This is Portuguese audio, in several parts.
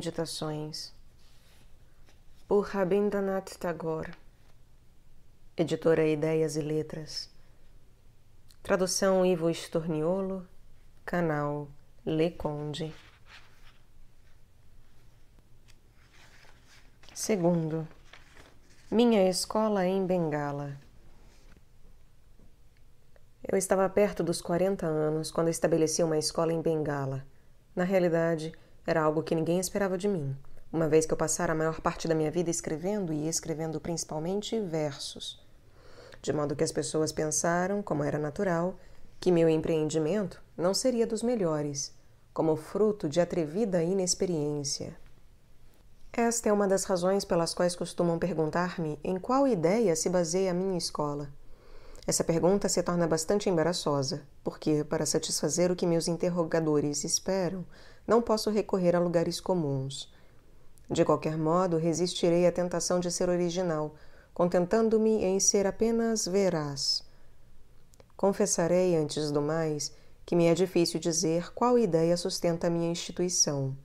Meditações por Rabindranath Tagore, editora Ideias e Letras, tradução Ivo Estorniolo, canal Le Conde. Segundo, minha escola em Bengala. Eu estava perto dos 40 anos quando estabeleci uma escola em Bengala. Na realidade, era algo que ninguém esperava de mim, uma vez que eu passara a maior parte da minha vida escrevendo e escrevendo principalmente versos. De modo que as pessoas pensaram, como era natural, que meu empreendimento não seria dos melhores, como fruto de atrevida inexperiência. Esta é uma das razões pelas quais costumam perguntar-me em qual ideia se baseia a minha escola. Essa pergunta se torna bastante embaraçosa, porque, para satisfazer o que meus interrogadores esperam, não posso recorrer a lugares comuns. De qualquer modo, resistirei à tentação de ser original, contentando-me em ser apenas veraz. Confessarei, antes do mais, que me é difícil dizer qual ideia sustenta a minha instituição.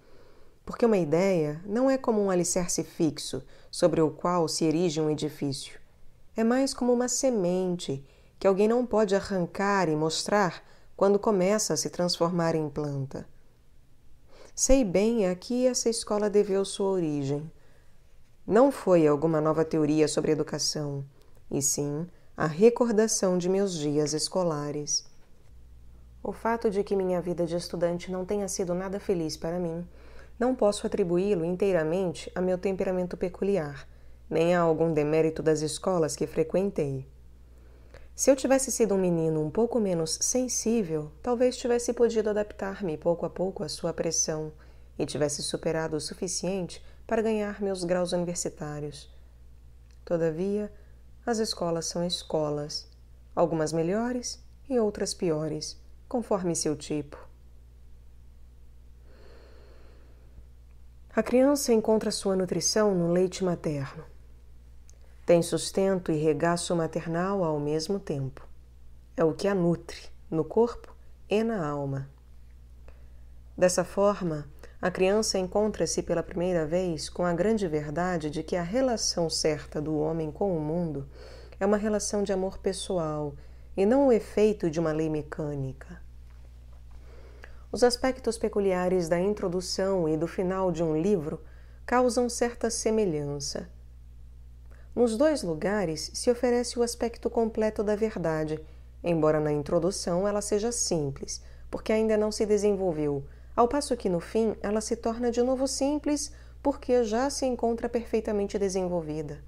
Porque uma ideia não é como um alicerce fixo sobre o qual se erige um edifício. É mais como uma semente que alguém não pode arrancar e mostrar quando começa a se transformar em planta. Sei bem a que essa escola deveu sua origem. Não foi alguma nova teoria sobre educação, e sim a recordação de meus dias escolares. O fato de que minha vida de estudante não tenha sido nada feliz para mim, não posso atribuí-lo inteiramente a meu temperamento peculiar, nem a algum demérito das escolas que frequentei. Se eu tivesse sido um menino um pouco menos sensível, talvez tivesse podido adaptar-me pouco a pouco à sua pressão e tivesse superado o suficiente para ganhar meus graus universitários. Todavia, as escolas são escolas, algumas melhores e outras piores, conforme seu tipo. A criança encontra sua nutrição no leite materno. Tem sustento e regaço maternal ao mesmo tempo. É o que a nutre no corpo e na alma. Dessa forma, a criança encontra-se pela primeira vez com a grande verdade de que a relação certa do homem com o mundo é uma relação de amor pessoal e não o efeito de uma lei mecânica. Os aspectos peculiares da introdução e do final de um livro causam certa semelhança. Nos dois lugares se oferece o aspecto completo da verdade, embora na introdução ela seja simples, porque ainda não se desenvolveu, ao passo que no fim ela se torna de novo simples, porque já se encontra perfeitamente desenvolvida.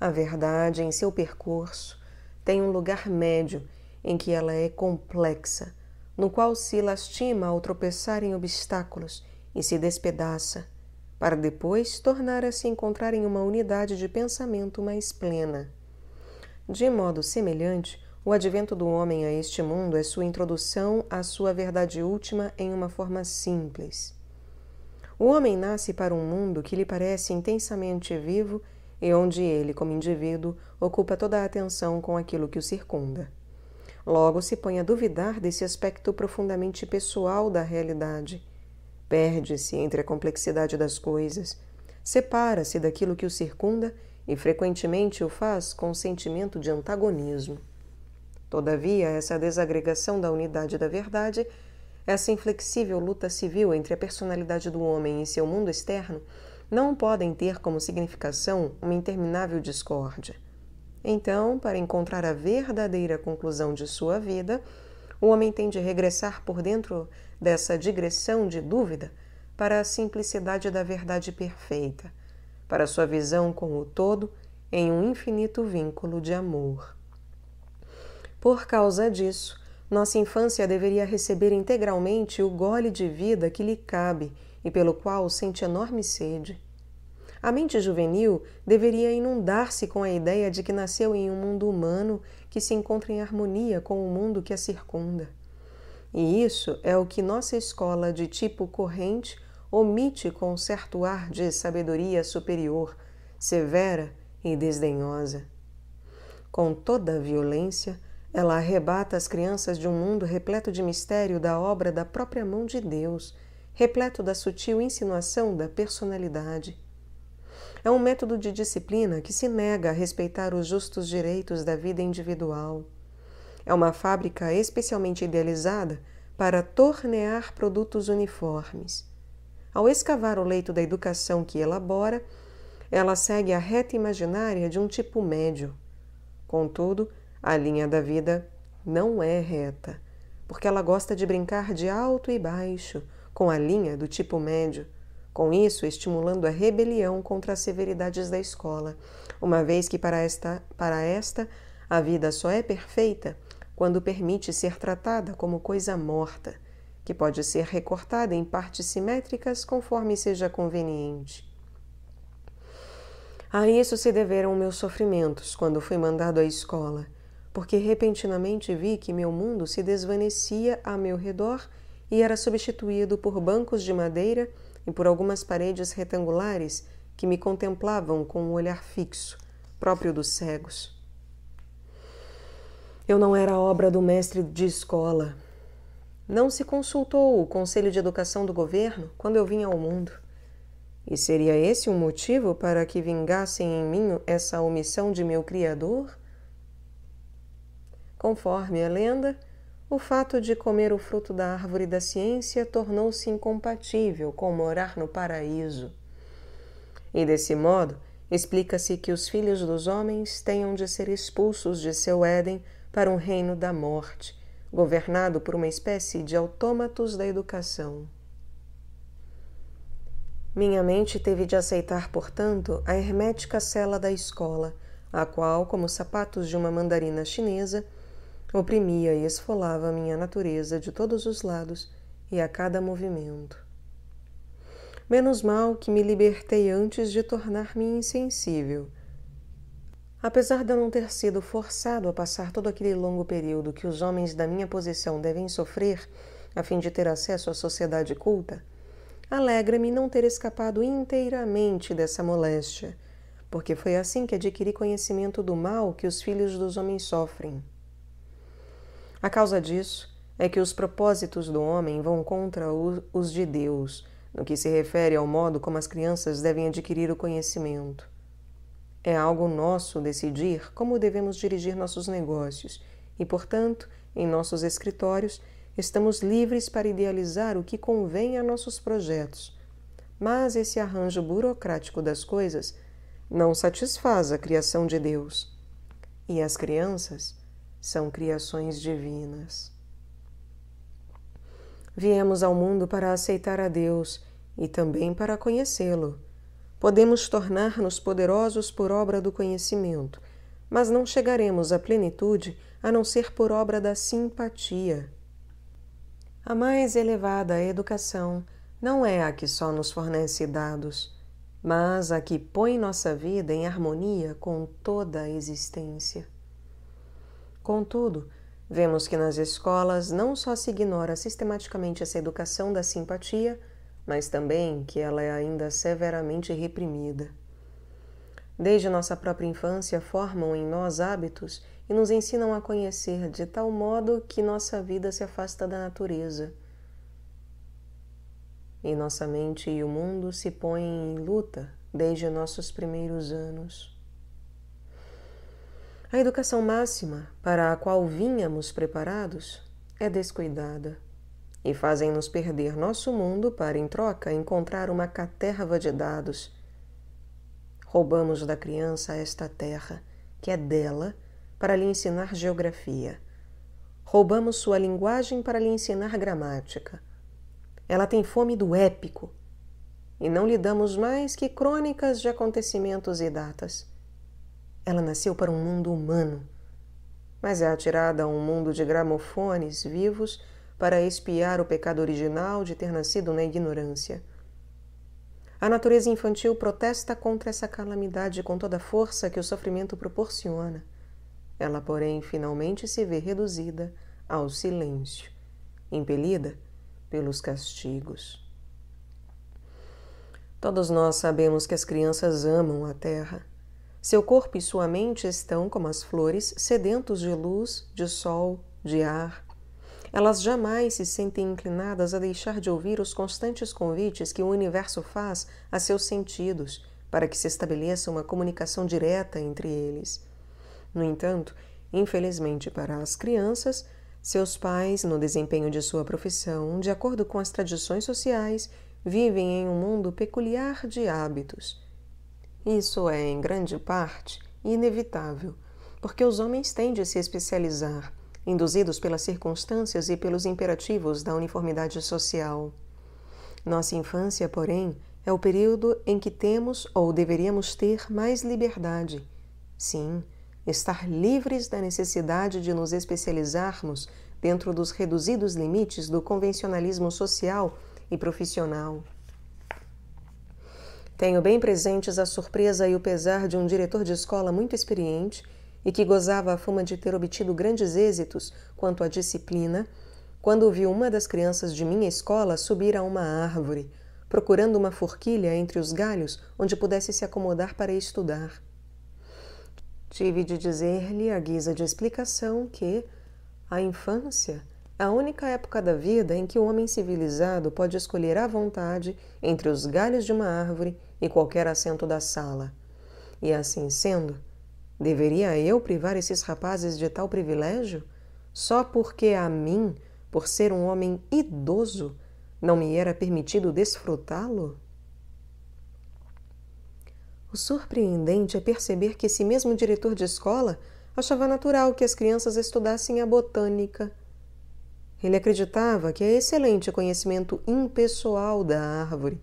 A verdade, em seu percurso, tem um lugar médio em que ela é complexa, no qual se lastima ao tropeçar em obstáculos e se despedaça, para depois tornar a se encontrar em uma unidade de pensamento mais plena. De modo semelhante, o advento do homem a este mundo é sua introdução à sua verdade última em uma forma simples. O homem nasce para um mundo que lhe parece intensamente vivo e onde ele, como indivíduo, ocupa toda a atenção com aquilo que o circunda. Logo se põe a duvidar desse aspecto profundamente pessoal da realidade perde-se entre a complexidade das coisas, separa-se daquilo que o circunda e frequentemente o faz com um sentimento de antagonismo. Todavia, essa desagregação da unidade da verdade, essa inflexível luta civil entre a personalidade do homem e seu mundo externo, não podem ter como significação uma interminável discórdia. Então, para encontrar a verdadeira conclusão de sua vida, o homem tem de regressar por dentro dessa digressão de dúvida para a simplicidade da verdade perfeita, para sua visão com o todo em um infinito vínculo de amor. Por causa disso, nossa infância deveria receber integralmente o gole de vida que lhe cabe e pelo qual sente enorme sede. A mente juvenil deveria inundar-se com a ideia de que nasceu em um mundo humano que se encontra em harmonia com o mundo que a circunda. E isso é o que nossa escola de tipo corrente omite com certo ar de sabedoria superior, severa e desdenhosa. Com toda a violência, ela arrebata as crianças de um mundo repleto de mistério da obra da própria mão de Deus, repleto da sutil insinuação da personalidade. É um método de disciplina que se nega a respeitar os justos direitos da vida individual é uma fábrica especialmente idealizada para tornear produtos uniformes. Ao escavar o leito da educação que elabora, ela segue a reta imaginária de um tipo médio. Contudo, a linha da vida não é reta, porque ela gosta de brincar de alto e baixo com a linha do tipo médio, com isso estimulando a rebelião contra as severidades da escola, uma vez que para esta, para esta a vida só é perfeita quando permite ser tratada como coisa morta, que pode ser recortada em partes simétricas conforme seja conveniente. A isso se deveram meus sofrimentos quando fui mandado à escola, porque repentinamente vi que meu mundo se desvanecia a meu redor e era substituído por bancos de madeira e por algumas paredes retangulares que me contemplavam com um olhar fixo, próprio dos cegos. Eu não era obra do mestre de escola. Não se consultou o Conselho de Educação do governo quando eu vim ao mundo. E seria esse o um motivo para que vingassem em mim essa omissão de meu Criador? Conforme a lenda, o fato de comer o fruto da árvore da ciência tornou-se incompatível com morar no paraíso. E desse modo, explica-se que os filhos dos homens tenham de ser expulsos de seu Éden para um reino da morte, governado por uma espécie de autômatos da educação. Minha mente teve de aceitar, portanto, a hermética cela da escola, a qual, como sapatos de uma mandarina chinesa, oprimia e esfolava minha natureza de todos os lados e a cada movimento. Menos mal que me libertei antes de tornar-me insensível Apesar de eu não ter sido forçado a passar todo aquele longo período que os homens da minha posição devem sofrer a fim de ter acesso à sociedade culta, alegra-me não ter escapado inteiramente dessa moléstia, porque foi assim que adquiri conhecimento do mal que os filhos dos homens sofrem. A causa disso é que os propósitos do homem vão contra os de Deus, no que se refere ao modo como as crianças devem adquirir o conhecimento. É algo nosso decidir como devemos dirigir nossos negócios e, portanto, em nossos escritórios, estamos livres para idealizar o que convém a nossos projetos. Mas esse arranjo burocrático das coisas não satisfaz a criação de Deus. E as crianças são criações divinas. Viemos ao mundo para aceitar a Deus e também para conhecê-lo. Podemos tornar-nos poderosos por obra do conhecimento, mas não chegaremos à plenitude a não ser por obra da simpatia. A mais elevada educação não é a que só nos fornece dados, mas a que põe nossa vida em harmonia com toda a existência. Contudo, vemos que nas escolas não só se ignora sistematicamente essa educação da simpatia, mas também que ela é ainda severamente reprimida. Desde nossa própria infância, formam em nós hábitos e nos ensinam a conhecer de tal modo que nossa vida se afasta da natureza. E nossa mente e o mundo se põem em luta desde nossos primeiros anos. A educação máxima para a qual vínhamos preparados é descuidada e fazem-nos perder nosso mundo para, em troca, encontrar uma caterva de dados. Roubamos da criança esta terra, que é dela, para lhe ensinar geografia. Roubamos sua linguagem para lhe ensinar gramática. Ela tem fome do épico e não lhe damos mais que crônicas de acontecimentos e datas. Ela nasceu para um mundo humano, mas é atirada a um mundo de gramofones vivos para expiar o pecado original de ter nascido na ignorância. A natureza infantil protesta contra essa calamidade com toda a força que o sofrimento proporciona. Ela, porém, finalmente se vê reduzida ao silêncio, impelida pelos castigos. Todos nós sabemos que as crianças amam a terra. Seu corpo e sua mente estão, como as flores, sedentos de luz, de sol, de ar, elas jamais se sentem inclinadas a deixar de ouvir os constantes convites que o universo faz a seus sentidos para que se estabeleça uma comunicação direta entre eles. No entanto, infelizmente para as crianças, seus pais, no desempenho de sua profissão, de acordo com as tradições sociais, vivem em um mundo peculiar de hábitos. Isso é, em grande parte, inevitável, porque os homens têm de se especializar induzidos pelas circunstâncias e pelos imperativos da uniformidade social. Nossa infância, porém, é o período em que temos ou deveríamos ter mais liberdade. Sim, estar livres da necessidade de nos especializarmos dentro dos reduzidos limites do convencionalismo social e profissional. Tenho bem presentes a surpresa e o pesar de um diretor de escola muito experiente e que gozava a fama de ter obtido grandes êxitos quanto à disciplina, quando viu uma das crianças de minha escola subir a uma árvore, procurando uma forquilha entre os galhos onde pudesse se acomodar para estudar. Tive de dizer-lhe, à guisa de explicação, que a infância é a única época da vida em que o homem civilizado pode escolher à vontade entre os galhos de uma árvore e qualquer assento da sala. E assim sendo, Deveria eu privar esses rapazes de tal privilégio? Só porque a mim, por ser um homem idoso, não me era permitido desfrutá-lo? O surpreendente é perceber que esse mesmo diretor de escola achava natural que as crianças estudassem a botânica. Ele acreditava que é excelente conhecimento impessoal da árvore,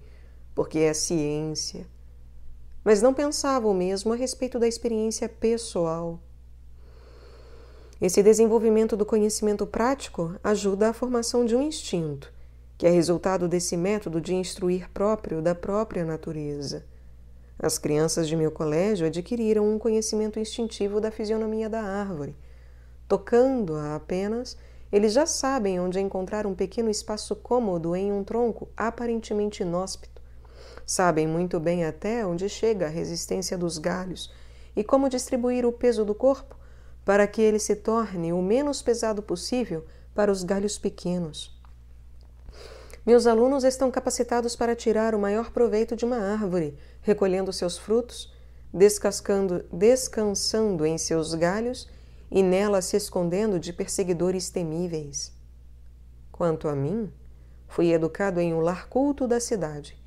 porque é ciência mas não pensava o mesmo a respeito da experiência pessoal. Esse desenvolvimento do conhecimento prático ajuda à formação de um instinto, que é resultado desse método de instruir próprio da própria natureza. As crianças de meu colégio adquiriram um conhecimento instintivo da fisionomia da árvore. Tocando-a apenas, eles já sabem onde encontrar um pequeno espaço cômodo em um tronco aparentemente inóspito Sabem muito bem até onde chega a resistência dos galhos e como distribuir o peso do corpo para que ele se torne o menos pesado possível para os galhos pequenos. Meus alunos estão capacitados para tirar o maior proveito de uma árvore, recolhendo seus frutos, descascando, descansando em seus galhos e nela se escondendo de perseguidores temíveis. Quanto a mim, fui educado em um lar culto da cidade,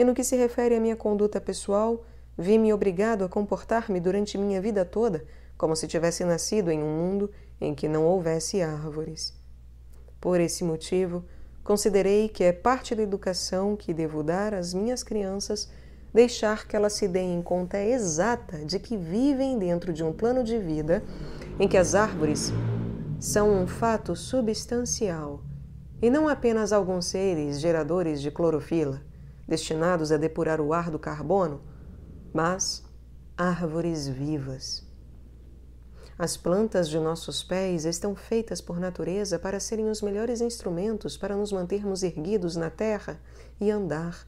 e no que se refere à minha conduta pessoal, vi-me obrigado a comportar-me durante minha vida toda como se tivesse nascido em um mundo em que não houvesse árvores. Por esse motivo, considerei que é parte da educação que devo dar às minhas crianças deixar que elas se deem conta exata de que vivem dentro de um plano de vida em que as árvores são um fato substancial e não apenas alguns seres geradores de clorofila destinados a depurar o ar do carbono, mas árvores vivas. As plantas de nossos pés estão feitas por natureza para serem os melhores instrumentos para nos mantermos erguidos na terra e andar.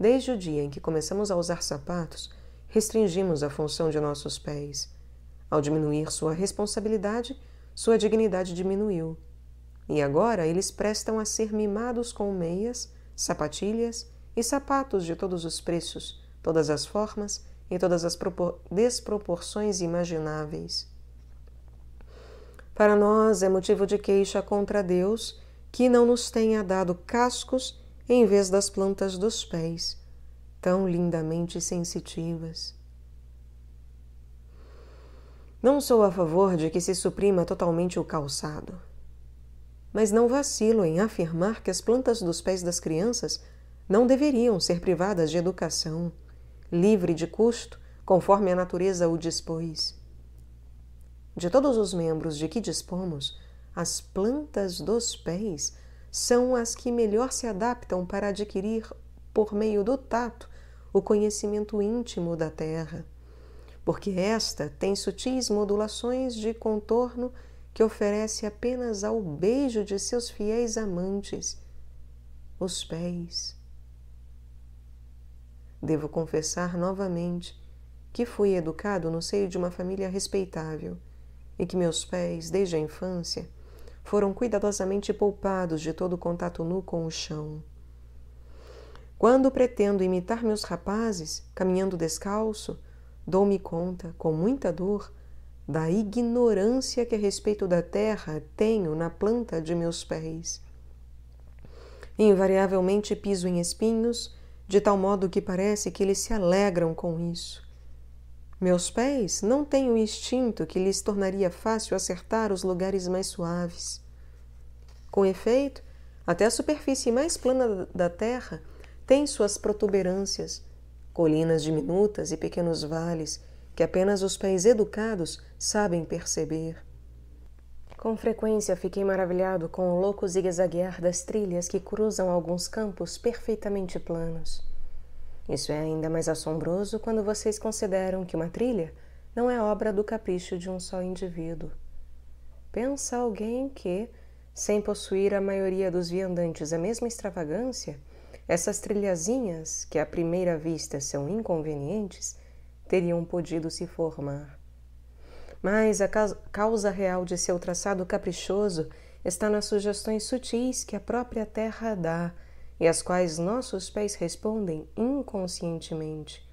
Desde o dia em que começamos a usar sapatos, restringimos a função de nossos pés. Ao diminuir sua responsabilidade, sua dignidade diminuiu. E agora eles prestam a ser mimados com meias sapatilhas e sapatos de todos os preços, todas as formas e todas as desproporções imagináveis. Para nós é motivo de queixa contra Deus que não nos tenha dado cascos em vez das plantas dos pés, tão lindamente sensitivas. Não sou a favor de que se suprima totalmente o calçado mas não vacilo em afirmar que as plantas dos pés das crianças não deveriam ser privadas de educação, livre de custo, conforme a natureza o dispôs. De todos os membros de que dispomos, as plantas dos pés são as que melhor se adaptam para adquirir, por meio do tato, o conhecimento íntimo da terra, porque esta tem sutis modulações de contorno que oferece apenas ao beijo de seus fiéis amantes os pés. Devo confessar novamente que fui educado no seio de uma família respeitável e que meus pés, desde a infância, foram cuidadosamente poupados de todo contato nu com o chão. Quando pretendo imitar meus rapazes, caminhando descalço, dou-me conta, com muita dor, da ignorância que a respeito da terra tenho na planta de meus pés. Invariavelmente piso em espinhos, de tal modo que parece que eles se alegram com isso. Meus pés não têm o instinto que lhes tornaria fácil acertar os lugares mais suaves. Com efeito, até a superfície mais plana da terra tem suas protuberâncias, colinas diminutas e pequenos vales, que apenas os pés educados sabem perceber. Com frequência fiquei maravilhado com o louco zigue-zaguear das trilhas que cruzam alguns campos perfeitamente planos. Isso é ainda mais assombroso quando vocês consideram que uma trilha não é obra do capricho de um só indivíduo. Pensa alguém que, sem possuir a maioria dos viandantes a mesma extravagância, essas trilhazinhas, que à primeira vista são inconvenientes, teriam podido se formar. Mas a causa real de seu traçado caprichoso está nas sugestões sutis que a própria terra dá e às quais nossos pés respondem inconscientemente.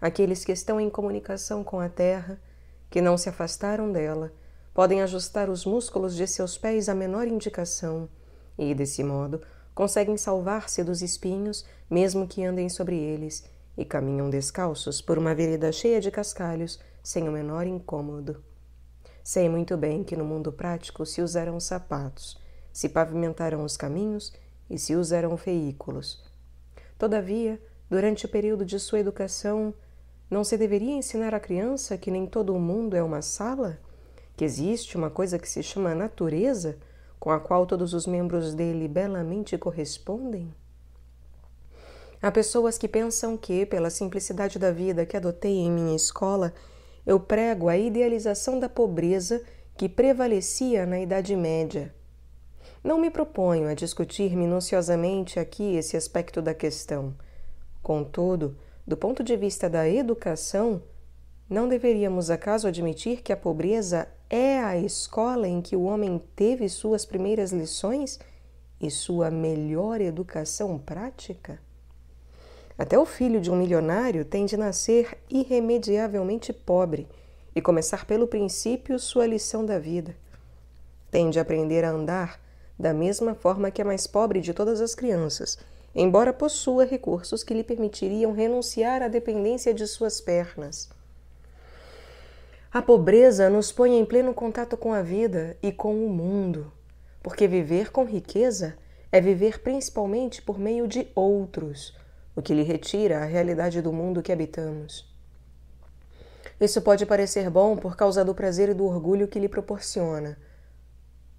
Aqueles que estão em comunicação com a terra, que não se afastaram dela, podem ajustar os músculos de seus pés à menor indicação e, desse modo, conseguem salvar-se dos espinhos, mesmo que andem sobre eles, e caminham descalços por uma vereda cheia de cascalhos, sem o menor incômodo. Sei muito bem que no mundo prático se usarão sapatos, se pavimentarão os caminhos e se usarão veículos. Todavia, durante o período de sua educação, não se deveria ensinar à criança que nem todo o mundo é uma sala? Que existe uma coisa que se chama natureza, com a qual todos os membros dele belamente correspondem? Há pessoas que pensam que, pela simplicidade da vida que adotei em minha escola, eu prego a idealização da pobreza que prevalecia na Idade Média. Não me proponho a discutir minuciosamente aqui esse aspecto da questão. Contudo, do ponto de vista da educação, não deveríamos acaso admitir que a pobreza é a escola em que o homem teve suas primeiras lições e sua melhor educação prática? Até o filho de um milionário tem de nascer irremediavelmente pobre e começar pelo princípio sua lição da vida. Tem de aprender a andar da mesma forma que a é mais pobre de todas as crianças, embora possua recursos que lhe permitiriam renunciar à dependência de suas pernas. A pobreza nos põe em pleno contato com a vida e com o mundo, porque viver com riqueza é viver principalmente por meio de outros o que lhe retira a realidade do mundo que habitamos. Isso pode parecer bom por causa do prazer e do orgulho que lhe proporciona,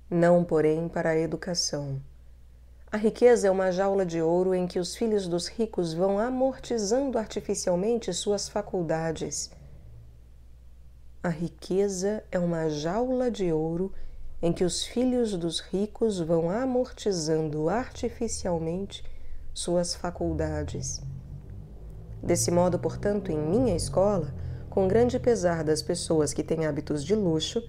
não, porém, para a educação. A riqueza é uma jaula de ouro em que os filhos dos ricos vão amortizando artificialmente suas faculdades. A riqueza é uma jaula de ouro em que os filhos dos ricos vão amortizando artificialmente suas faculdades. Desse modo, portanto, em minha escola, com grande pesar das pessoas que têm hábitos de luxo,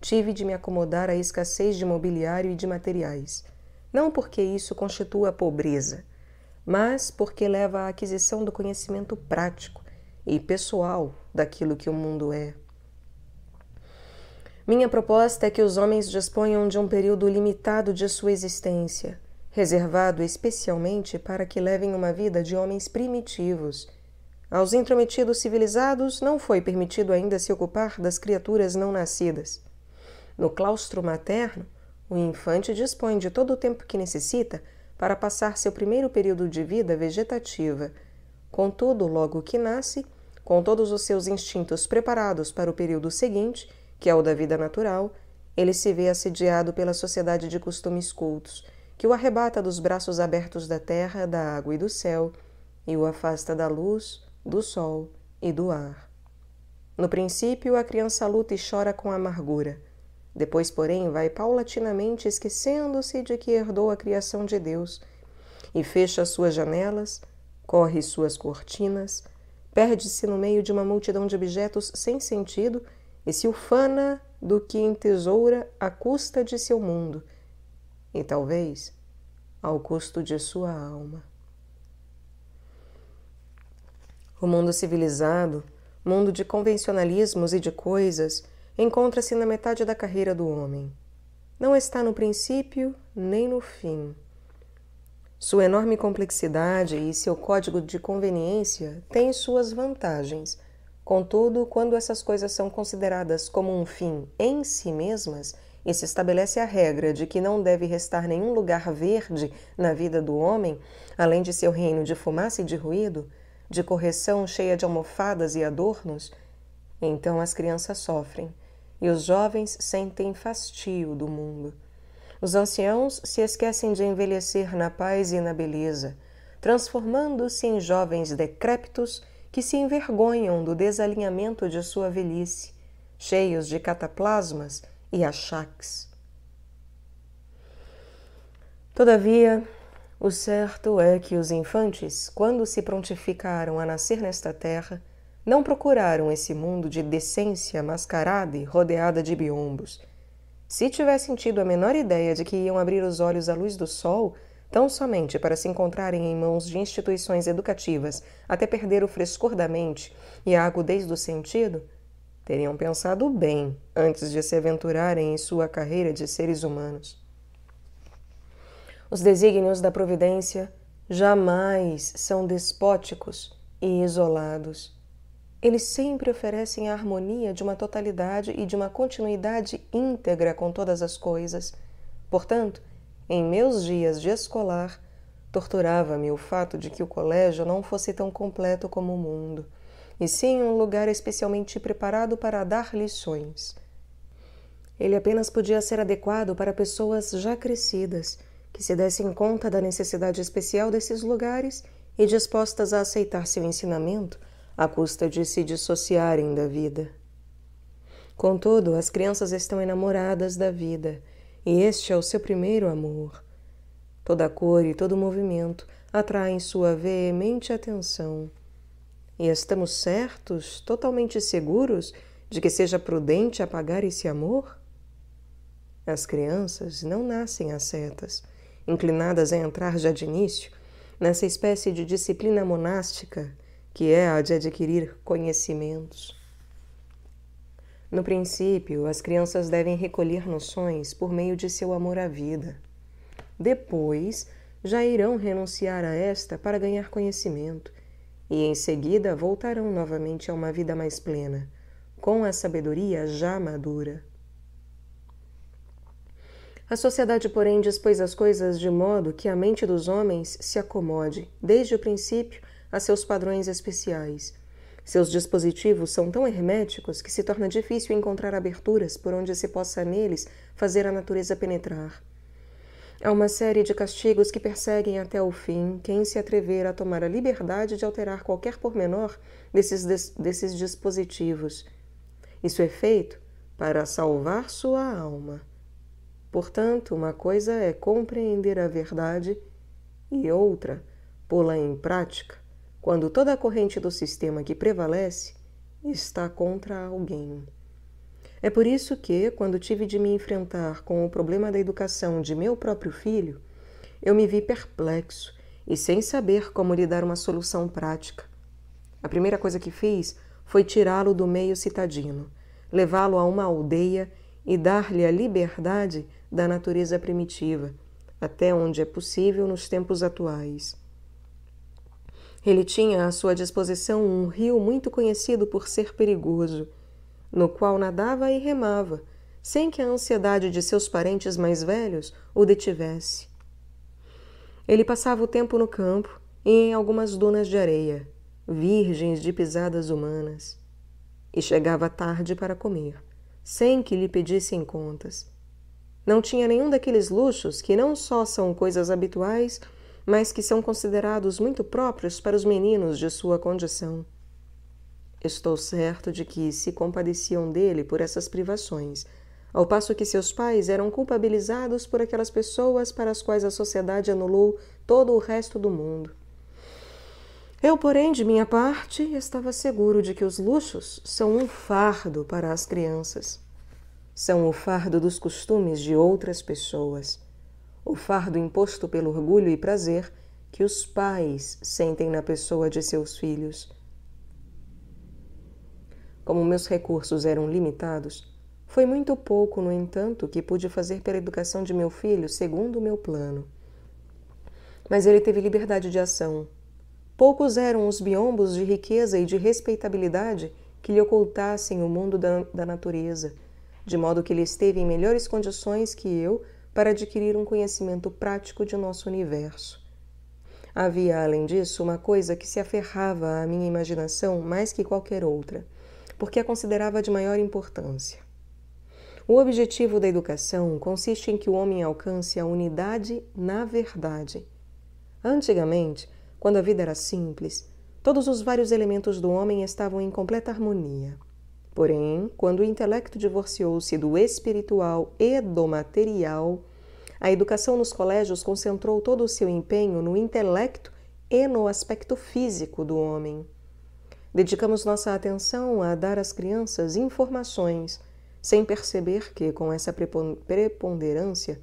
tive de me acomodar à escassez de mobiliário e de materiais, não porque isso constitua pobreza, mas porque leva à aquisição do conhecimento prático e pessoal daquilo que o mundo é. Minha proposta é que os homens disponham de um período limitado de sua existência reservado especialmente para que levem uma vida de homens primitivos. Aos intrometidos civilizados não foi permitido ainda se ocupar das criaturas não nascidas. No claustro materno, o infante dispõe de todo o tempo que necessita para passar seu primeiro período de vida vegetativa. Contudo, logo que nasce, com todos os seus instintos preparados para o período seguinte, que é o da vida natural, ele se vê assediado pela sociedade de costumes cultos que o arrebata dos braços abertos da terra, da água e do céu, e o afasta da luz, do sol e do ar. No princípio, a criança luta e chora com amargura. Depois, porém, vai paulatinamente esquecendo-se de que herdou a criação de Deus e fecha suas janelas, corre suas cortinas, perde-se no meio de uma multidão de objetos sem sentido e se ufana do que entesoura à custa de seu mundo e talvez ao custo de sua alma. O mundo civilizado, mundo de convencionalismos e de coisas, encontra-se na metade da carreira do homem. Não está no princípio nem no fim. Sua enorme complexidade e seu código de conveniência têm suas vantagens. Contudo, quando essas coisas são consideradas como um fim em si mesmas, e se estabelece a regra de que não deve restar nenhum lugar verde na vida do homem, além de seu reino de fumaça e de ruído, de correção cheia de almofadas e adornos, então as crianças sofrem e os jovens sentem fastio do mundo. Os anciãos se esquecem de envelhecer na paz e na beleza, transformando-se em jovens decrépitos que se envergonham do desalinhamento de sua velhice, cheios de cataplasmas e achaques. Todavia, o certo é que os infantes, quando se prontificaram a nascer nesta terra, não procuraram esse mundo de decência mascarada e rodeada de biombos. Se tivessem tido a menor ideia de que iam abrir os olhos à luz do sol, tão somente para se encontrarem em mãos de instituições educativas até perder o frescor da mente e a agudez do sentido, teriam pensado bem antes de se aventurarem em sua carreira de seres humanos. Os desígnios da providência jamais são despóticos e isolados. Eles sempre oferecem a harmonia de uma totalidade e de uma continuidade íntegra com todas as coisas. Portanto, em meus dias de escolar, torturava-me o fato de que o colégio não fosse tão completo como o mundo e sim um lugar especialmente preparado para dar lições. Ele apenas podia ser adequado para pessoas já crescidas, que se dessem conta da necessidade especial desses lugares e dispostas a aceitar seu ensinamento à custa de se dissociarem da vida. Contudo, as crianças estão enamoradas da vida, e este é o seu primeiro amor. Toda cor e todo movimento atraem sua veemente atenção. E estamos certos, totalmente seguros, de que seja prudente apagar esse amor? As crianças não nascem setas, inclinadas a entrar já de início nessa espécie de disciplina monástica que é a de adquirir conhecimentos. No princípio, as crianças devem recolher noções por meio de seu amor à vida. Depois, já irão renunciar a esta para ganhar conhecimento e em seguida voltarão novamente a uma vida mais plena, com a sabedoria já madura. A sociedade, porém, dispôs as coisas de modo que a mente dos homens se acomode, desde o princípio, a seus padrões especiais. Seus dispositivos são tão herméticos que se torna difícil encontrar aberturas por onde se possa neles fazer a natureza penetrar. Há é uma série de castigos que perseguem até o fim quem se atrever a tomar a liberdade de alterar qualquer pormenor desses, des desses dispositivos. Isso é feito para salvar sua alma. Portanto, uma coisa é compreender a verdade e outra, pô-la em prática, quando toda a corrente do sistema que prevalece está contra alguém. É por isso que, quando tive de me enfrentar com o problema da educação de meu próprio filho, eu me vi perplexo e sem saber como lhe dar uma solução prática. A primeira coisa que fiz foi tirá-lo do meio citadino, levá-lo a uma aldeia e dar-lhe a liberdade da natureza primitiva, até onde é possível nos tempos atuais. Ele tinha à sua disposição um rio muito conhecido por ser perigoso no qual nadava e remava, sem que a ansiedade de seus parentes mais velhos o detivesse. Ele passava o tempo no campo e em algumas dunas de areia, virgens de pisadas humanas, e chegava tarde para comer, sem que lhe pedissem contas. Não tinha nenhum daqueles luxos que não só são coisas habituais, mas que são considerados muito próprios para os meninos de sua condição. Estou certo de que se compadeciam dele por essas privações, ao passo que seus pais eram culpabilizados por aquelas pessoas para as quais a sociedade anulou todo o resto do mundo. Eu, porém, de minha parte, estava seguro de que os luxos são um fardo para as crianças. São o fardo dos costumes de outras pessoas, o fardo imposto pelo orgulho e prazer que os pais sentem na pessoa de seus filhos como meus recursos eram limitados, foi muito pouco, no entanto, que pude fazer pela educação de meu filho segundo o meu plano. Mas ele teve liberdade de ação. Poucos eram os biombos de riqueza e de respeitabilidade que lhe ocultassem o mundo da, da natureza, de modo que ele esteve em melhores condições que eu para adquirir um conhecimento prático de nosso universo. Havia, além disso, uma coisa que se aferrava à minha imaginação mais que qualquer outra – porque a considerava de maior importância. O objetivo da educação consiste em que o homem alcance a unidade na verdade. Antigamente, quando a vida era simples, todos os vários elementos do homem estavam em completa harmonia. Porém, quando o intelecto divorciou-se do espiritual e do material, a educação nos colégios concentrou todo o seu empenho no intelecto e no aspecto físico do homem dedicamos nossa atenção a dar às crianças informações, sem perceber que, com essa preponderância,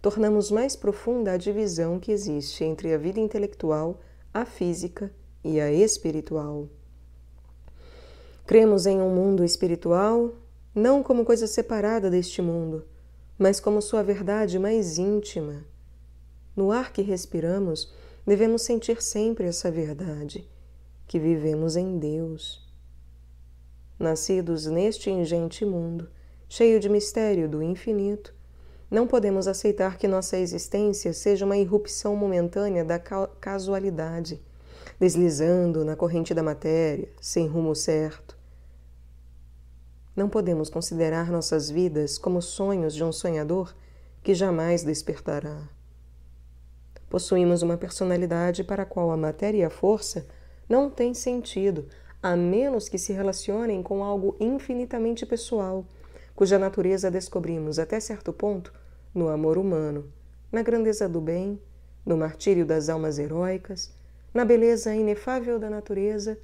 tornamos mais profunda a divisão que existe entre a vida intelectual, a física e a espiritual. Cremos em um mundo espiritual não como coisa separada deste mundo, mas como sua verdade mais íntima. No ar que respiramos, devemos sentir sempre essa verdade que vivemos em Deus. Nascidos neste ingente mundo, cheio de mistério do infinito, não podemos aceitar que nossa existência seja uma irrupção momentânea da casualidade, deslizando na corrente da matéria, sem rumo certo. Não podemos considerar nossas vidas como sonhos de um sonhador que jamais despertará. Possuímos uma personalidade para a qual a matéria e a força não tem sentido, a menos que se relacionem com algo infinitamente pessoal, cuja natureza descobrimos até certo ponto no amor humano, na grandeza do bem, no martírio das almas heróicas, na beleza inefável da natureza,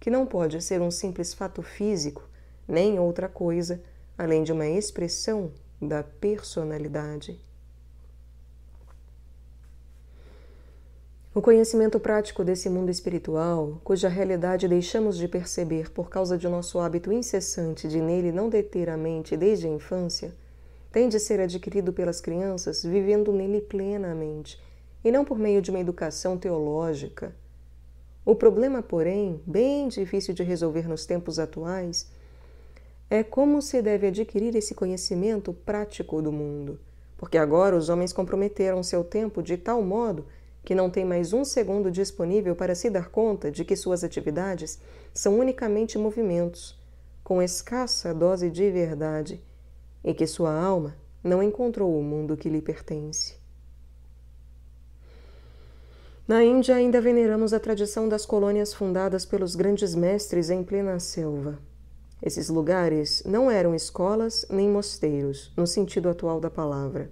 que não pode ser um simples fato físico, nem outra coisa além de uma expressão da personalidade. O conhecimento prático desse mundo espiritual, cuja realidade deixamos de perceber por causa de nosso hábito incessante de nele não deter a mente desde a infância, tem de ser adquirido pelas crianças vivendo nele plenamente e não por meio de uma educação teológica. O problema, porém, bem difícil de resolver nos tempos atuais, é como se deve adquirir esse conhecimento prático do mundo, porque agora os homens comprometeram seu tempo de tal modo que não tem mais um segundo disponível para se dar conta de que suas atividades são unicamente movimentos, com escassa dose de verdade, e que sua alma não encontrou o mundo que lhe pertence. Na Índia ainda veneramos a tradição das colônias fundadas pelos grandes mestres em plena selva. Esses lugares não eram escolas nem mosteiros, no sentido atual da palavra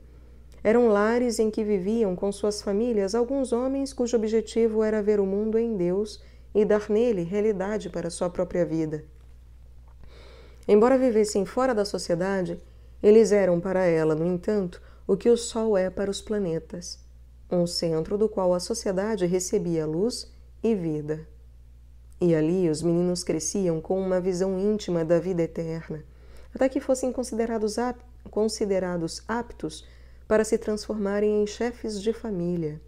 eram lares em que viviam com suas famílias alguns homens cujo objetivo era ver o mundo em Deus e dar nele realidade para sua própria vida. Embora vivessem fora da sociedade, eles eram para ela, no entanto, o que o Sol é para os planetas um centro do qual a sociedade recebia luz e vida. E ali os meninos cresciam com uma visão íntima da vida eterna, até que fossem considerados, considerados aptos para se transformarem em chefes de família.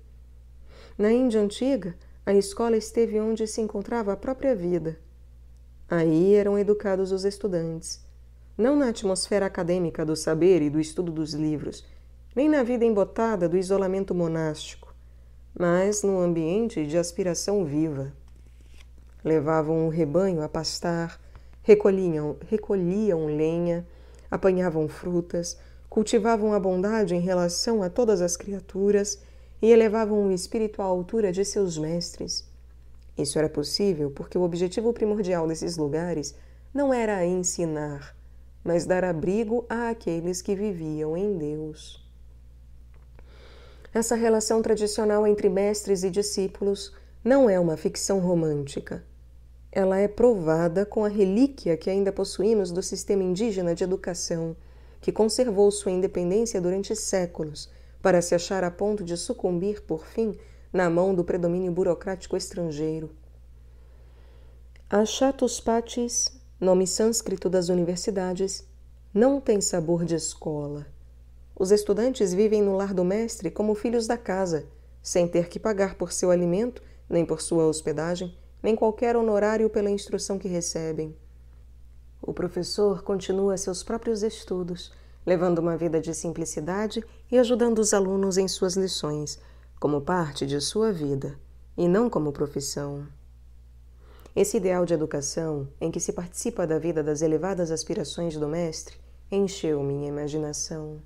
Na Índia antiga, a escola esteve onde se encontrava a própria vida. Aí eram educados os estudantes, não na atmosfera acadêmica do saber e do estudo dos livros, nem na vida embotada do isolamento monástico, mas num ambiente de aspiração viva. Levavam o rebanho a pastar, recolhiam, recolhiam lenha, apanhavam frutas, cultivavam a bondade em relação a todas as criaturas e elevavam o espírito à altura de seus mestres. Isso era possível porque o objetivo primordial desses lugares não era ensinar, mas dar abrigo àqueles que viviam em Deus. Essa relação tradicional entre mestres e discípulos não é uma ficção romântica. Ela é provada com a relíquia que ainda possuímos do sistema indígena de educação que conservou sua independência durante séculos, para se achar a ponto de sucumbir, por fim, na mão do predomínio burocrático estrangeiro. Achatos Patis, nome sânscrito das universidades, não tem sabor de escola. Os estudantes vivem no lar do mestre como filhos da casa, sem ter que pagar por seu alimento, nem por sua hospedagem, nem qualquer honorário pela instrução que recebem. O professor continua seus próprios estudos, levando uma vida de simplicidade e ajudando os alunos em suas lições, como parte de sua vida, e não como profissão. Esse ideal de educação, em que se participa da vida das elevadas aspirações do mestre, encheu minha imaginação.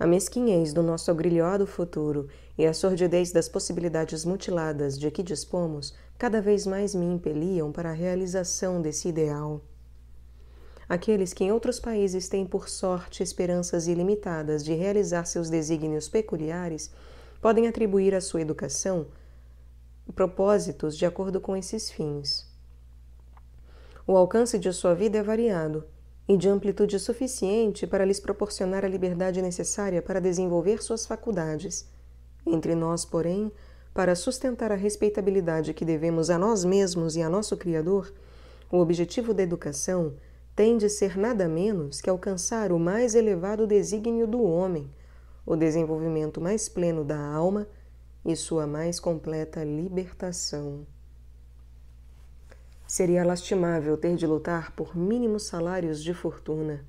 A mesquinhez do nosso agrilhoado futuro e a sordidez das possibilidades mutiladas de que dispomos cada vez mais me impeliam para a realização desse ideal aqueles que em outros países têm por sorte esperanças ilimitadas de realizar seus desígnios peculiares, podem atribuir à sua educação propósitos de acordo com esses fins. O alcance de sua vida é variado e de amplitude suficiente para lhes proporcionar a liberdade necessária para desenvolver suas faculdades. Entre nós, porém, para sustentar a respeitabilidade que devemos a nós mesmos e a nosso Criador, o objetivo da educação tem de ser nada menos que alcançar o mais elevado desígnio do homem, o desenvolvimento mais pleno da alma e sua mais completa libertação. Seria lastimável ter de lutar por mínimos salários de fortuna.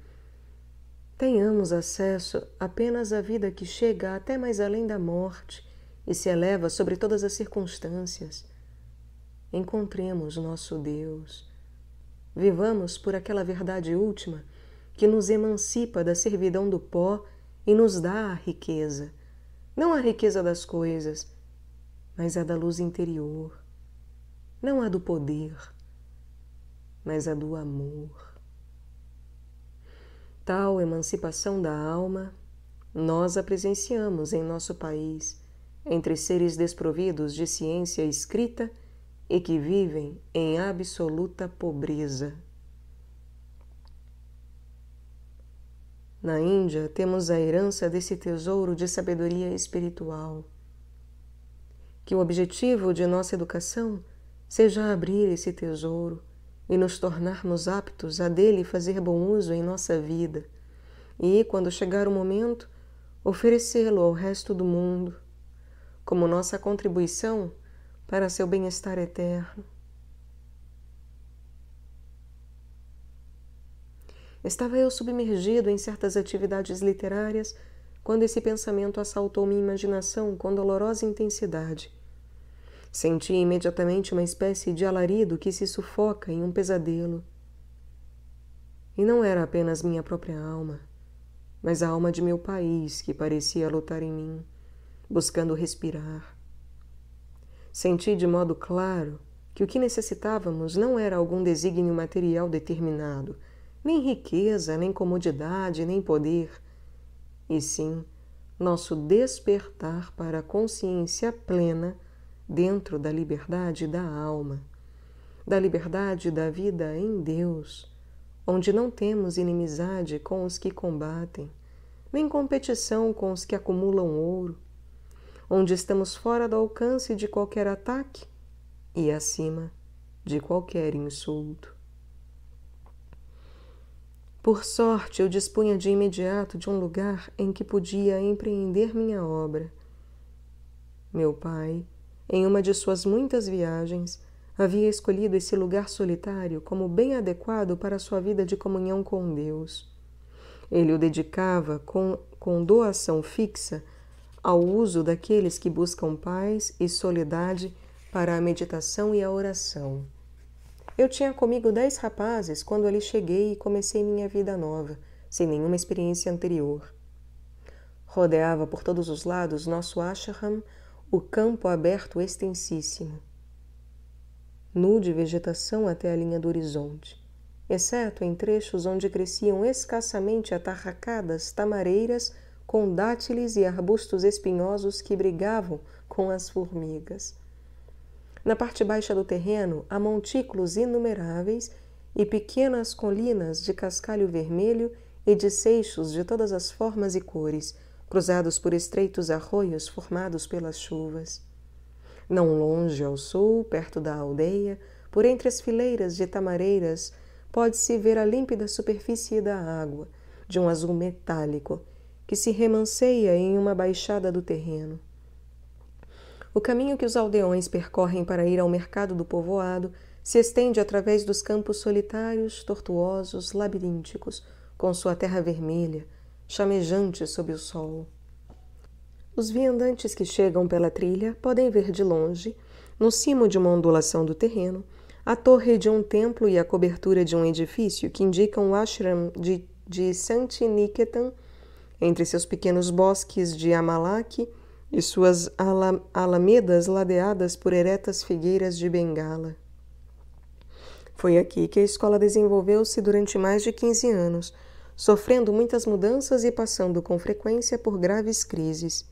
Tenhamos acesso apenas à vida que chega até mais além da morte e se eleva sobre todas as circunstâncias. Encontremos nosso Deus Vivamos por aquela verdade última que nos emancipa da servidão do pó e nos dá a riqueza. Não a riqueza das coisas, mas a da luz interior. Não a do poder, mas a do amor. Tal emancipação da alma nós a presenciamos em nosso país, entre seres desprovidos de ciência escrita e que vivem em absoluta pobreza. Na Índia, temos a herança desse tesouro de sabedoria espiritual. Que o objetivo de nossa educação seja abrir esse tesouro e nos tornarmos aptos a dele fazer bom uso em nossa vida, e, quando chegar o momento, oferecê-lo ao resto do mundo, como nossa contribuição para seu bem-estar eterno. Estava eu submergido em certas atividades literárias quando esse pensamento assaltou minha imaginação com dolorosa intensidade. Senti imediatamente uma espécie de alarido que se sufoca em um pesadelo. E não era apenas minha própria alma, mas a alma de meu país que parecia lutar em mim, buscando respirar, Senti de modo claro que o que necessitávamos não era algum desígnio material determinado, nem riqueza, nem comodidade, nem poder, e sim nosso despertar para a consciência plena dentro da liberdade da alma, da liberdade da vida em Deus, onde não temos inimizade com os que combatem, nem competição com os que acumulam ouro, onde estamos fora do alcance de qualquer ataque e acima de qualquer insulto. Por sorte, eu dispunha de imediato de um lugar em que podia empreender minha obra. Meu pai, em uma de suas muitas viagens, havia escolhido esse lugar solitário como bem adequado para sua vida de comunhão com Deus. Ele o dedicava com, com doação fixa ao uso daqueles que buscam paz e soledade para a meditação e a oração. Eu tinha comigo dez rapazes quando ali cheguei e comecei minha vida nova, sem nenhuma experiência anterior. Rodeava por todos os lados nosso ashram, o campo aberto extensíssimo, nu de vegetação até a linha do horizonte, exceto em trechos onde cresciam escassamente atarracadas tamareiras com dátiles e arbustos espinhosos que brigavam com as formigas. Na parte baixa do terreno há montículos inumeráveis e pequenas colinas de cascalho vermelho e de seixos de todas as formas e cores, cruzados por estreitos arroios formados pelas chuvas. Não longe ao sul, perto da aldeia, por entre as fileiras de tamareiras, pode-se ver a límpida superfície da água, de um azul metálico, que se remanseia em uma baixada do terreno. O caminho que os aldeões percorrem para ir ao mercado do povoado se estende através dos campos solitários, tortuosos, labirínticos, com sua terra vermelha, chamejante sob o sol. Os viandantes que chegam pela trilha podem ver de longe, no cimo de uma ondulação do terreno, a torre de um templo e a cobertura de um edifício que indicam o ashram de, de Santiniketan entre seus pequenos bosques de Amalaque e suas ala alamedas ladeadas por eretas figueiras de Bengala. Foi aqui que a escola desenvolveu-se durante mais de 15 anos, sofrendo muitas mudanças e passando com frequência por graves crises.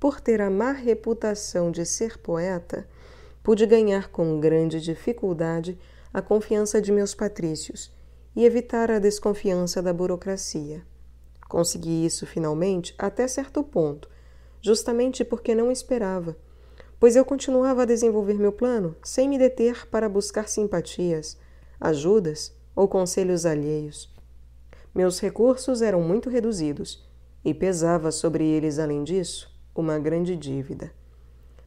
Por ter a má reputação de ser poeta, pude ganhar com grande dificuldade a confiança de meus patrícios e evitar a desconfiança da burocracia. Consegui isso finalmente até certo ponto, justamente porque não esperava, pois eu continuava a desenvolver meu plano sem me deter para buscar simpatias, ajudas ou conselhos alheios. Meus recursos eram muito reduzidos e pesava sobre eles, além disso, uma grande dívida.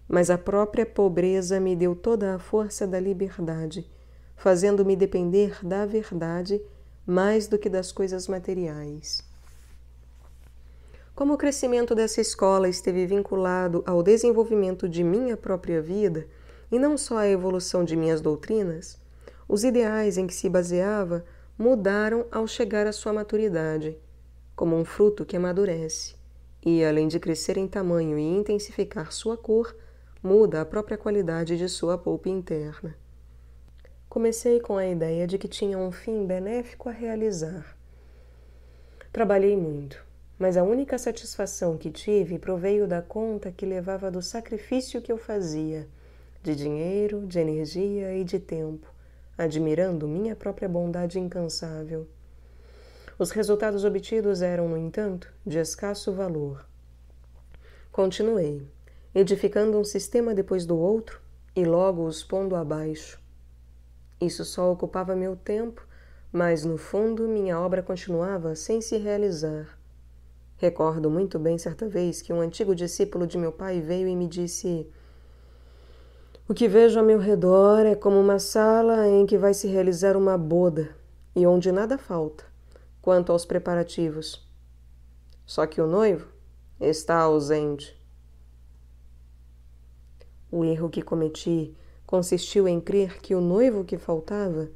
Mas a própria pobreza me deu toda a força da liberdade, fazendo-me depender da verdade mais do que das coisas materiais. Como o crescimento dessa escola esteve vinculado ao desenvolvimento de minha própria vida, e não só à evolução de minhas doutrinas, os ideais em que se baseava mudaram ao chegar à sua maturidade, como um fruto que amadurece, e, além de crescer em tamanho e intensificar sua cor, muda a própria qualidade de sua polpa interna. Comecei com a ideia de que tinha um fim benéfico a realizar. Trabalhei muito, mas a única satisfação que tive proveio da conta que levava do sacrifício que eu fazia, de dinheiro, de energia e de tempo, admirando minha própria bondade incansável. Os resultados obtidos eram, no entanto, de escasso valor. Continuei, edificando um sistema depois do outro e logo os pondo abaixo. Isso só ocupava meu tempo, mas no fundo minha obra continuava sem se realizar. Recordo muito bem certa vez que um antigo discípulo de meu pai veio e me disse: O que vejo a meu redor é como uma sala em que vai se realizar uma boda e onde nada falta quanto aos preparativos. Só que o noivo está ausente. O erro que cometi consistiu em crer que o noivo que faltava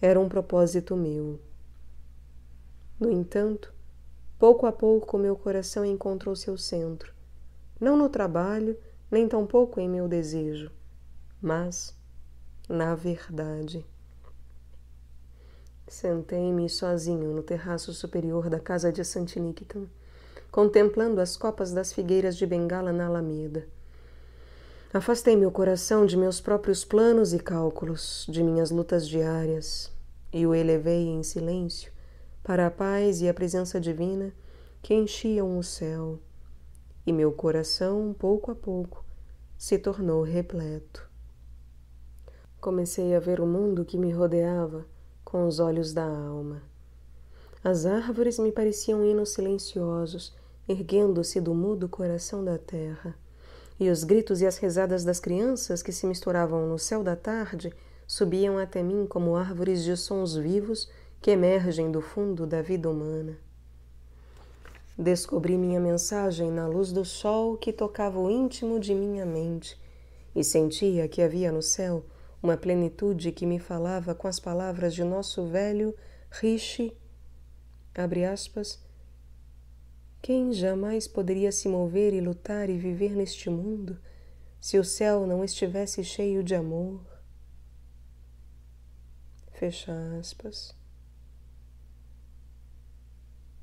era um propósito meu. No entanto, Pouco a pouco meu coração encontrou seu centro, não no trabalho, nem tampouco em meu desejo, mas na verdade. Sentei-me sozinho no terraço superior da casa de Santiniquitan, contemplando as copas das figueiras de Bengala na Alameda. Afastei meu coração de meus próprios planos e cálculos, de minhas lutas diárias, e o elevei em silêncio para a paz e a presença divina que enchiam o céu, e meu coração, pouco a pouco, se tornou repleto. Comecei a ver o mundo que me rodeava com os olhos da alma. As árvores me pareciam hinos silenciosos, erguendo-se do mudo coração da terra, e os gritos e as rezadas das crianças que se misturavam no céu da tarde subiam até mim como árvores de sons vivos que emergem do fundo da vida humana. Descobri minha mensagem na luz do sol que tocava o íntimo de minha mente e sentia que havia no céu uma plenitude que me falava com as palavras de nosso velho Rishi, abre aspas, quem jamais poderia se mover e lutar e viver neste mundo se o céu não estivesse cheio de amor? Fecha aspas.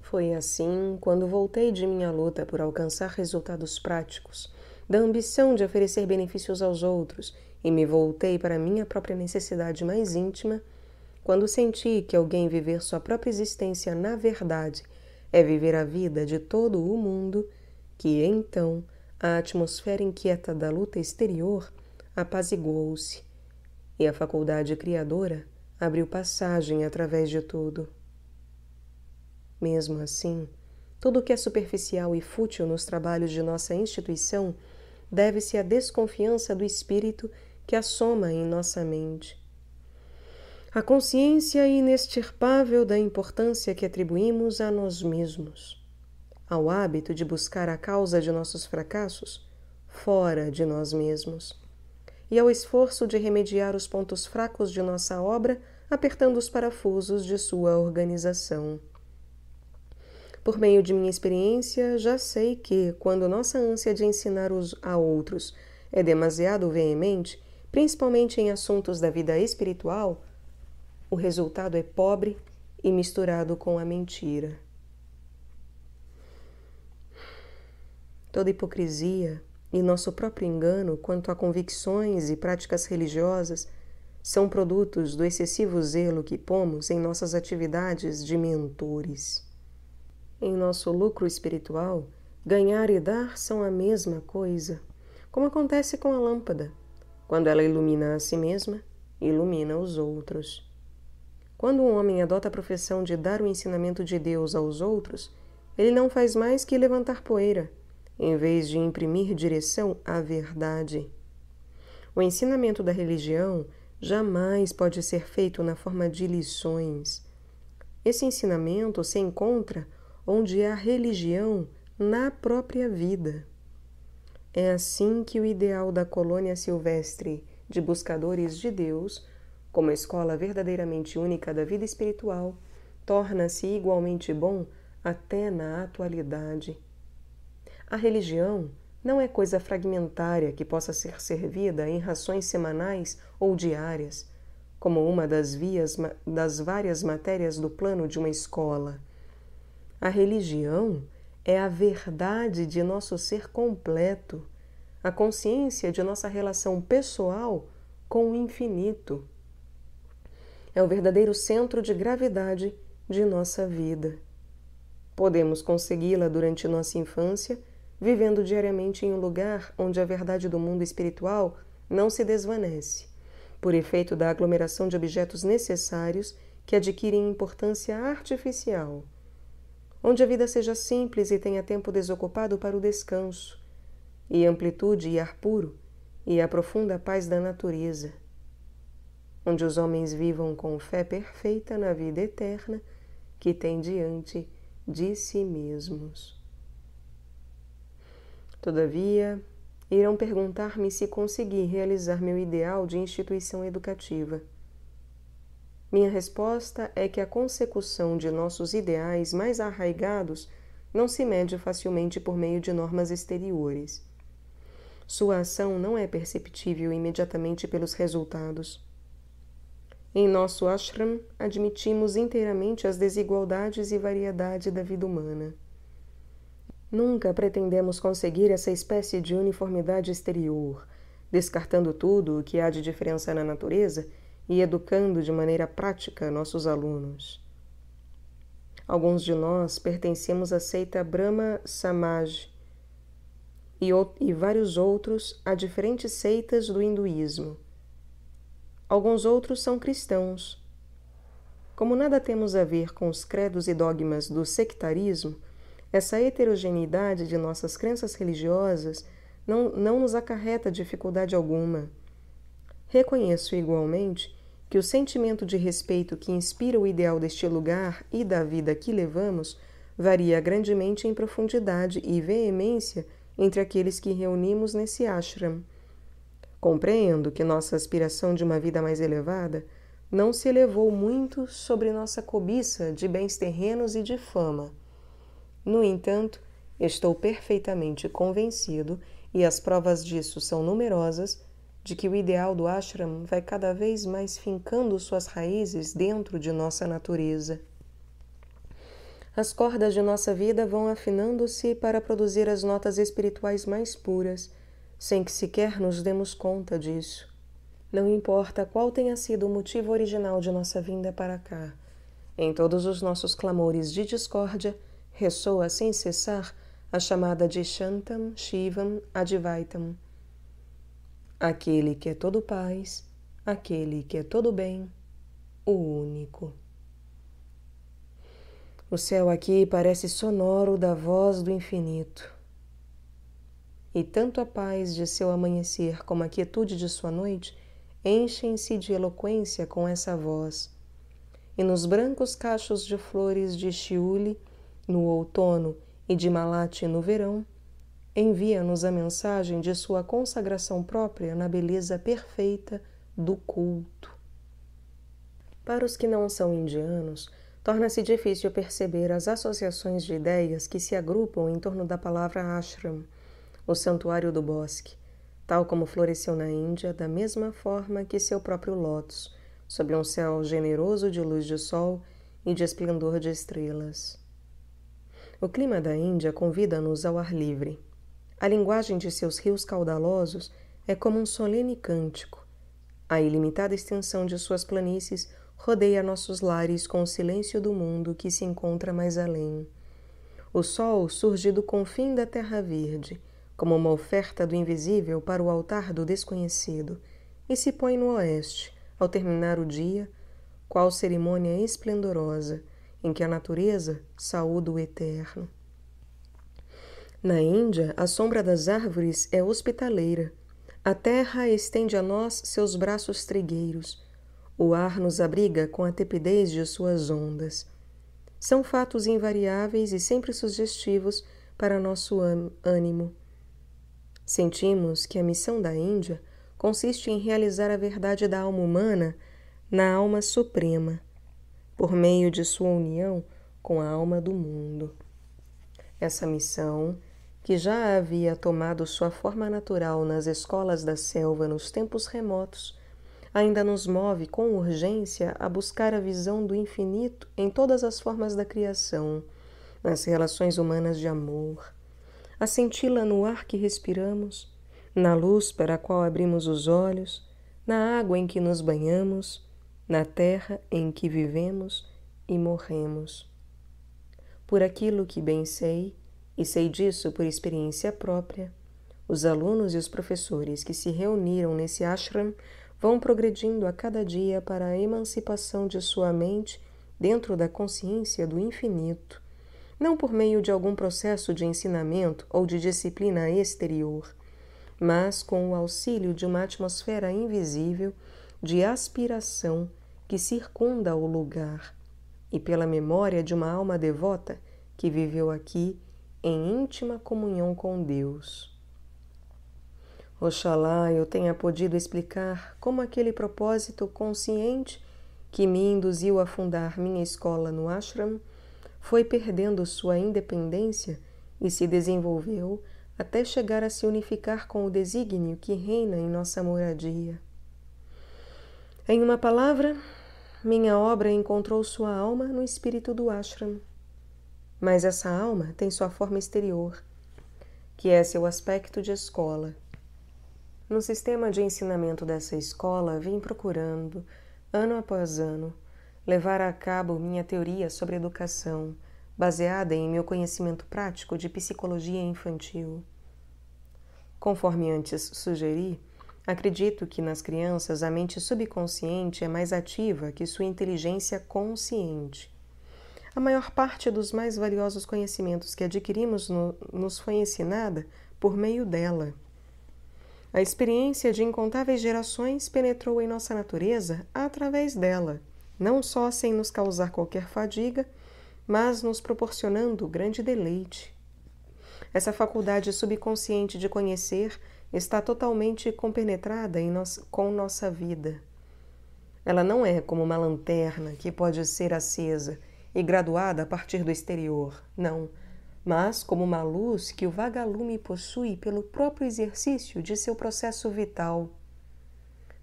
Foi assim quando voltei de minha luta por alcançar resultados práticos, da ambição de oferecer benefícios aos outros e me voltei para minha própria necessidade mais íntima, quando senti que alguém viver sua própria existência na verdade é viver a vida de todo o mundo, que então a atmosfera inquieta da luta exterior apaziguou-se e a faculdade criadora abriu passagem através de tudo. Mesmo assim, tudo o que é superficial e fútil nos trabalhos de nossa instituição deve-se à desconfiança do espírito que assoma em nossa mente. A consciência inextirpável da importância que atribuímos a nós mesmos, ao hábito de buscar a causa de nossos fracassos fora de nós mesmos, e ao esforço de remediar os pontos fracos de nossa obra apertando os parafusos de sua organização. Por meio de minha experiência, já sei que, quando nossa ânsia de ensinar os a outros é demasiado veemente, principalmente em assuntos da vida espiritual, o resultado é pobre e misturado com a mentira. Toda hipocrisia e nosso próprio engano quanto a convicções e práticas religiosas são produtos do excessivo zelo que pomos em nossas atividades de mentores. Em nosso lucro espiritual, ganhar e dar são a mesma coisa, como acontece com a lâmpada. Quando ela ilumina a si mesma, ilumina os outros. Quando um homem adota a profissão de dar o ensinamento de Deus aos outros, ele não faz mais que levantar poeira, em vez de imprimir direção à verdade. O ensinamento da religião jamais pode ser feito na forma de lições. Esse ensinamento se encontra onde há religião na própria vida. É assim que o ideal da colônia silvestre de buscadores de Deus, como escola verdadeiramente única da vida espiritual, torna-se igualmente bom até na atualidade. A religião não é coisa fragmentária que possa ser servida em rações semanais ou diárias, como uma das vias das várias matérias do plano de uma escola a religião é a verdade de nosso ser completo, a consciência de nossa relação pessoal com o infinito. É o verdadeiro centro de gravidade de nossa vida. Podemos consegui-la durante nossa infância, vivendo diariamente em um lugar onde a verdade do mundo espiritual não se desvanece, por efeito da aglomeração de objetos necessários que adquirem importância artificial onde a vida seja simples e tenha tempo desocupado para o descanso, e amplitude e ar puro, e a profunda paz da natureza, onde os homens vivam com fé perfeita na vida eterna que tem diante de si mesmos. Todavia, irão perguntar-me se consegui realizar meu ideal de instituição educativa. Minha resposta é que a consecução de nossos ideais mais arraigados não se mede facilmente por meio de normas exteriores. Sua ação não é perceptível imediatamente pelos resultados. Em nosso ashram, admitimos inteiramente as desigualdades e variedade da vida humana. Nunca pretendemos conseguir essa espécie de uniformidade exterior, descartando tudo o que há de diferença na natureza e educando de maneira prática nossos alunos. Alguns de nós pertencemos à seita Brahma Samaj e, e vários outros a diferentes seitas do hinduísmo. Alguns outros são cristãos. Como nada temos a ver com os credos e dogmas do sectarismo, essa heterogeneidade de nossas crenças religiosas não, não nos acarreta dificuldade alguma. Reconheço igualmente que o sentimento de respeito que inspira o ideal deste lugar e da vida que levamos varia grandemente em profundidade e veemência entre aqueles que reunimos nesse ashram. Compreendo que nossa aspiração de uma vida mais elevada não se elevou muito sobre nossa cobiça de bens terrenos e de fama. No entanto, estou perfeitamente convencido, e as provas disso são numerosas, de que o ideal do ashram vai cada vez mais fincando suas raízes dentro de nossa natureza. As cordas de nossa vida vão afinando-se para produzir as notas espirituais mais puras, sem que sequer nos demos conta disso. Não importa qual tenha sido o motivo original de nossa vinda para cá, em todos os nossos clamores de discórdia ressoa sem cessar a chamada de Shantam Shivam Advaitam aquele que é todo paz, aquele que é todo bem, o único. O céu aqui parece sonoro da voz do infinito. E tanto a paz de seu amanhecer como a quietude de sua noite enchem-se de eloquência com essa voz. E nos brancos cachos de flores de chiuli, no outono, e de Malate no verão, envia-nos a mensagem de sua consagração própria na beleza perfeita do culto. Para os que não são indianos, torna-se difícil perceber as associações de ideias que se agrupam em torno da palavra ashram, o santuário do bosque, tal como floresceu na Índia, da mesma forma que seu próprio lótus, sob um céu generoso de luz de sol e de esplendor de estrelas. O clima da Índia convida-nos ao ar livre, a linguagem de seus rios caudalosos é como um solene cântico. A ilimitada extensão de suas planícies rodeia nossos lares com o silêncio do mundo que se encontra mais além. O sol surge do confim da terra verde, como uma oferta do invisível para o altar do desconhecido, e se põe no oeste, ao terminar o dia, qual cerimônia esplendorosa em que a natureza saúda o eterno. Na Índia, a sombra das árvores é hospitaleira. A terra estende a nós seus braços trigueiros. O ar nos abriga com a tepidez de suas ondas. São fatos invariáveis e sempre sugestivos para nosso ânimo. Sentimos que a missão da Índia consiste em realizar a verdade da alma humana na alma suprema, por meio de sua união com a alma do mundo. Essa missão que já havia tomado sua forma natural nas escolas da selva nos tempos remotos, ainda nos move com urgência a buscar a visão do infinito em todas as formas da criação, nas relações humanas de amor, a senti-la no ar que respiramos, na luz para a qual abrimos os olhos, na água em que nos banhamos, na terra em que vivemos e morremos. Por aquilo que bem sei, e sei disso por experiência própria. Os alunos e os professores que se reuniram nesse ashram vão progredindo a cada dia para a emancipação de sua mente dentro da consciência do infinito, não por meio de algum processo de ensinamento ou de disciplina exterior, mas com o auxílio de uma atmosfera invisível de aspiração que circunda o lugar e pela memória de uma alma devota que viveu aqui em íntima comunhão com Deus. Oxalá eu tenha podido explicar como aquele propósito consciente que me induziu a fundar minha escola no ashram foi perdendo sua independência e se desenvolveu até chegar a se unificar com o desígnio que reina em nossa moradia. Em uma palavra, minha obra encontrou sua alma no espírito do ashram mas essa alma tem sua forma exterior, que é seu aspecto de escola. No sistema de ensinamento dessa escola, vim procurando, ano após ano, levar a cabo minha teoria sobre educação, baseada em meu conhecimento prático de psicologia infantil. Conforme antes sugeri, acredito que nas crianças a mente subconsciente é mais ativa que sua inteligência consciente a maior parte dos mais valiosos conhecimentos que adquirimos no, nos foi ensinada por meio dela. A experiência de incontáveis gerações penetrou em nossa natureza através dela, não só sem nos causar qualquer fadiga, mas nos proporcionando grande deleite. Essa faculdade subconsciente de conhecer está totalmente compenetrada nosso, com nossa vida. Ela não é como uma lanterna que pode ser acesa e graduada a partir do exterior, não, mas como uma luz que o vagalume possui pelo próprio exercício de seu processo vital.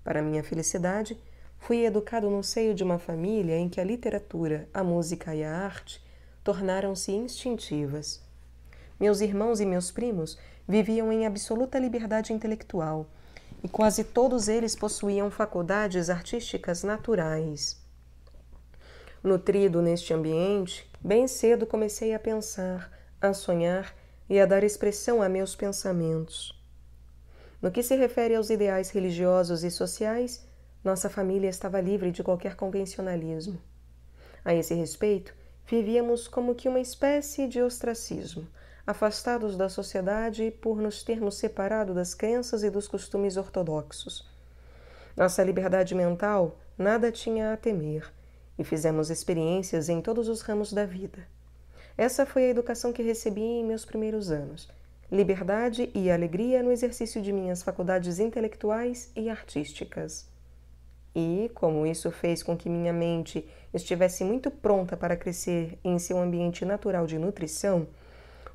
Para minha felicidade, fui educado no seio de uma família em que a literatura, a música e a arte tornaram-se instintivas. Meus irmãos e meus primos viviam em absoluta liberdade intelectual e quase todos eles possuíam faculdades artísticas naturais nutrido neste ambiente, bem cedo comecei a pensar, a sonhar e a dar expressão a meus pensamentos. No que se refere aos ideais religiosos e sociais, nossa família estava livre de qualquer convencionalismo. A esse respeito, vivíamos como que uma espécie de ostracismo, afastados da sociedade por nos termos separado das crenças e dos costumes ortodoxos. Nossa liberdade mental nada tinha a temer e fizemos experiências em todos os ramos da vida. Essa foi a educação que recebi em meus primeiros anos. Liberdade e alegria no exercício de minhas faculdades intelectuais e artísticas. E, como isso fez com que minha mente estivesse muito pronta para crescer em seu ambiente natural de nutrição,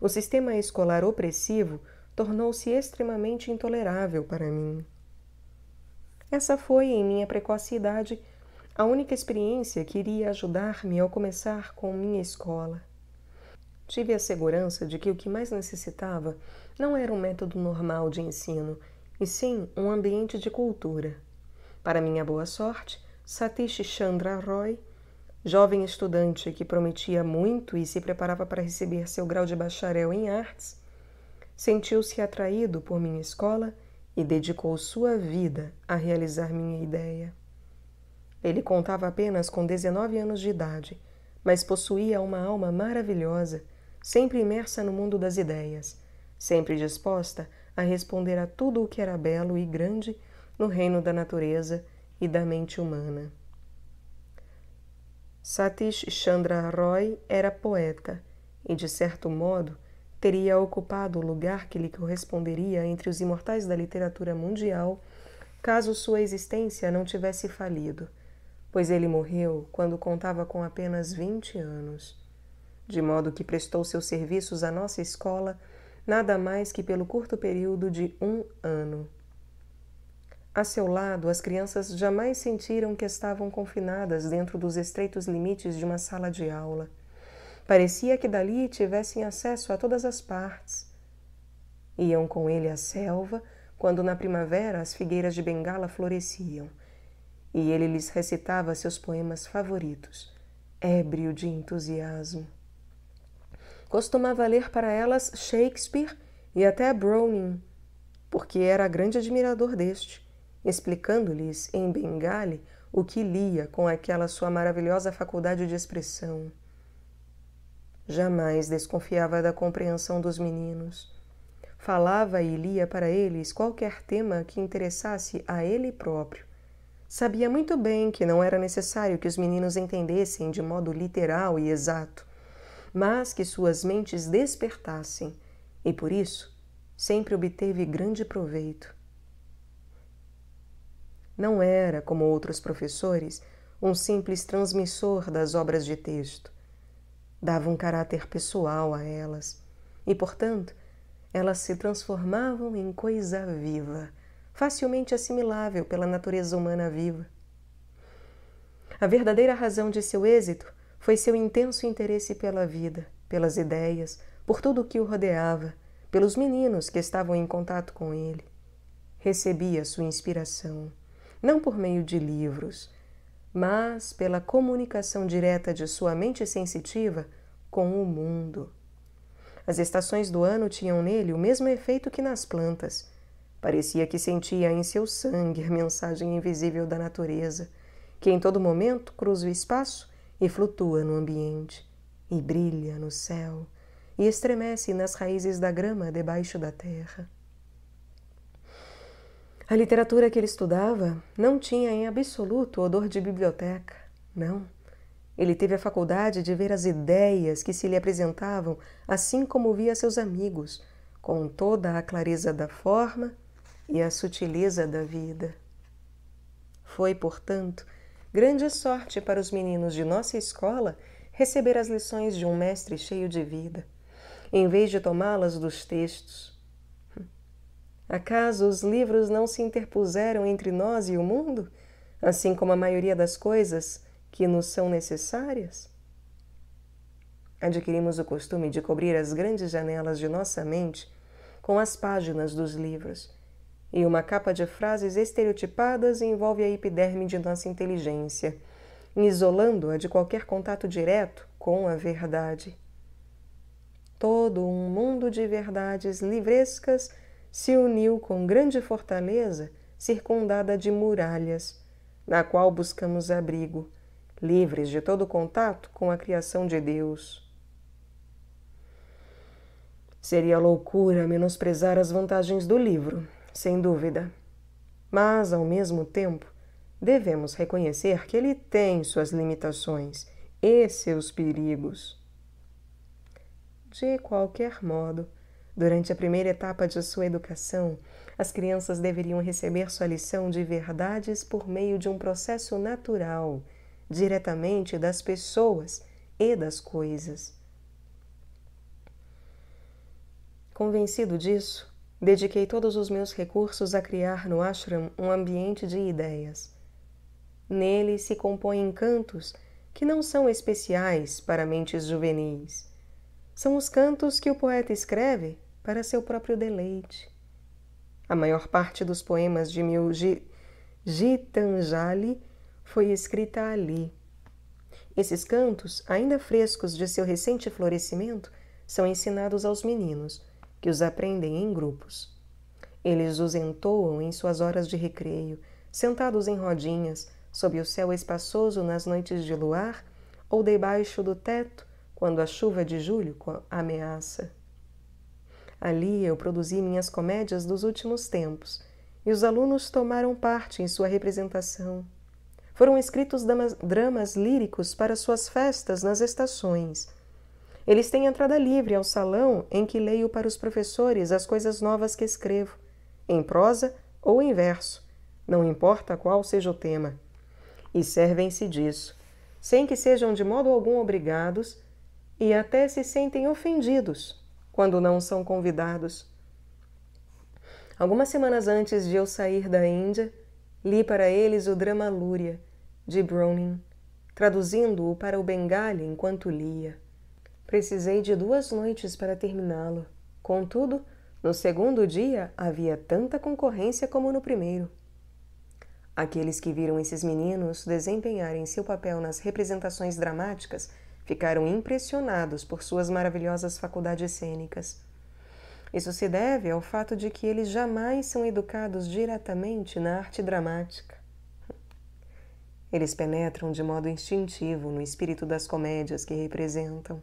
o sistema escolar opressivo tornou-se extremamente intolerável para mim. Essa foi, em minha precoce idade, a única experiência que iria ajudar-me ao começar com minha escola. Tive a segurança de que o que mais necessitava não era um método normal de ensino, e sim um ambiente de cultura. Para minha boa sorte, Satish Chandra Roy, jovem estudante que prometia muito e se preparava para receber seu grau de bacharel em artes, sentiu-se atraído por minha escola e dedicou sua vida a realizar minha ideia. Ele contava apenas com 19 anos de idade, mas possuía uma alma maravilhosa, sempre imersa no mundo das ideias, sempre disposta a responder a tudo o que era belo e grande no reino da natureza e da mente humana. Satish Chandra Roy era poeta e, de certo modo, teria ocupado o lugar que lhe corresponderia entre os imortais da literatura mundial caso sua existência não tivesse falido pois ele morreu quando contava com apenas 20 anos, de modo que prestou seus serviços à nossa escola nada mais que pelo curto período de um ano. A seu lado, as crianças jamais sentiram que estavam confinadas dentro dos estreitos limites de uma sala de aula. Parecia que dali tivessem acesso a todas as partes. Iam com ele à selva quando na primavera as figueiras de Bengala floresciam e ele lhes recitava seus poemas favoritos, ébrio de entusiasmo. Costumava ler para elas Shakespeare e até Browning, porque era grande admirador deste, explicando-lhes em Bengali o que lia com aquela sua maravilhosa faculdade de expressão. Jamais desconfiava da compreensão dos meninos. Falava e lia para eles qualquer tema que interessasse a ele próprio Sabia muito bem que não era necessário que os meninos entendessem de modo literal e exato, mas que suas mentes despertassem, e por isso sempre obteve grande proveito. Não era, como outros professores, um simples transmissor das obras de texto. Dava um caráter pessoal a elas, e, portanto, elas se transformavam em coisa viva facilmente assimilável pela natureza humana viva. A verdadeira razão de seu êxito foi seu intenso interesse pela vida, pelas ideias, por tudo o que o rodeava, pelos meninos que estavam em contato com ele. Recebia sua inspiração, não por meio de livros, mas pela comunicação direta de sua mente sensitiva com o mundo. As estações do ano tinham nele o mesmo efeito que nas plantas, Parecia que sentia em seu sangue a mensagem invisível da natureza, que em todo momento cruza o espaço e flutua no ambiente, e brilha no céu, e estremece nas raízes da grama debaixo da terra. A literatura que ele estudava não tinha em absoluto odor de biblioteca, não. Ele teve a faculdade de ver as ideias que se lhe apresentavam, assim como via seus amigos, com toda a clareza da forma e a sutileza da vida. Foi, portanto, grande sorte para os meninos de nossa escola receber as lições de um mestre cheio de vida, em vez de tomá-las dos textos. Acaso os livros não se interpuseram entre nós e o mundo, assim como a maioria das coisas que nos são necessárias? Adquirimos o costume de cobrir as grandes janelas de nossa mente com as páginas dos livros e uma capa de frases estereotipadas envolve a epiderme de nossa inteligência, isolando-a de qualquer contato direto com a verdade. Todo um mundo de verdades livrescas se uniu com grande fortaleza, circundada de muralhas, na qual buscamos abrigo, livres de todo contato com a criação de Deus. Seria loucura menosprezar as vantagens do livro, sem dúvida. Mas, ao mesmo tempo, devemos reconhecer que ele tem suas limitações e seus perigos. De qualquer modo, durante a primeira etapa de sua educação, as crianças deveriam receber sua lição de verdades por meio de um processo natural, diretamente das pessoas e das coisas. Convencido disso, Dediquei todos os meus recursos a criar no ashram um ambiente de ideias. Nele se compõem cantos que não são especiais para mentes juvenis. São os cantos que o poeta escreve para seu próprio deleite. A maior parte dos poemas de meu Gitanjali foi escrita ali. Esses cantos, ainda frescos de seu recente florescimento, são ensinados aos meninos – que os aprendem em grupos. Eles os entoam em suas horas de recreio, sentados em rodinhas, sob o céu espaçoso nas noites de luar ou debaixo do teto quando a chuva de julho ameaça. Ali eu produzi minhas comédias dos últimos tempos e os alunos tomaram parte em sua representação. Foram escritos dramas líricos para suas festas nas estações eles têm entrada livre ao salão em que leio para os professores as coisas novas que escrevo, em prosa ou em verso, não importa qual seja o tema. E servem-se disso, sem que sejam de modo algum obrigados e até se sentem ofendidos quando não são convidados. Algumas semanas antes de eu sair da Índia, li para eles o drama Lúria, de Browning, traduzindo-o para o Bengali enquanto lia. Precisei de duas noites para terminá-lo. Contudo, no segundo dia havia tanta concorrência como no primeiro. Aqueles que viram esses meninos desempenharem seu papel nas representações dramáticas ficaram impressionados por suas maravilhosas faculdades cênicas. Isso se deve ao fato de que eles jamais são educados diretamente na arte dramática. Eles penetram de modo instintivo no espírito das comédias que representam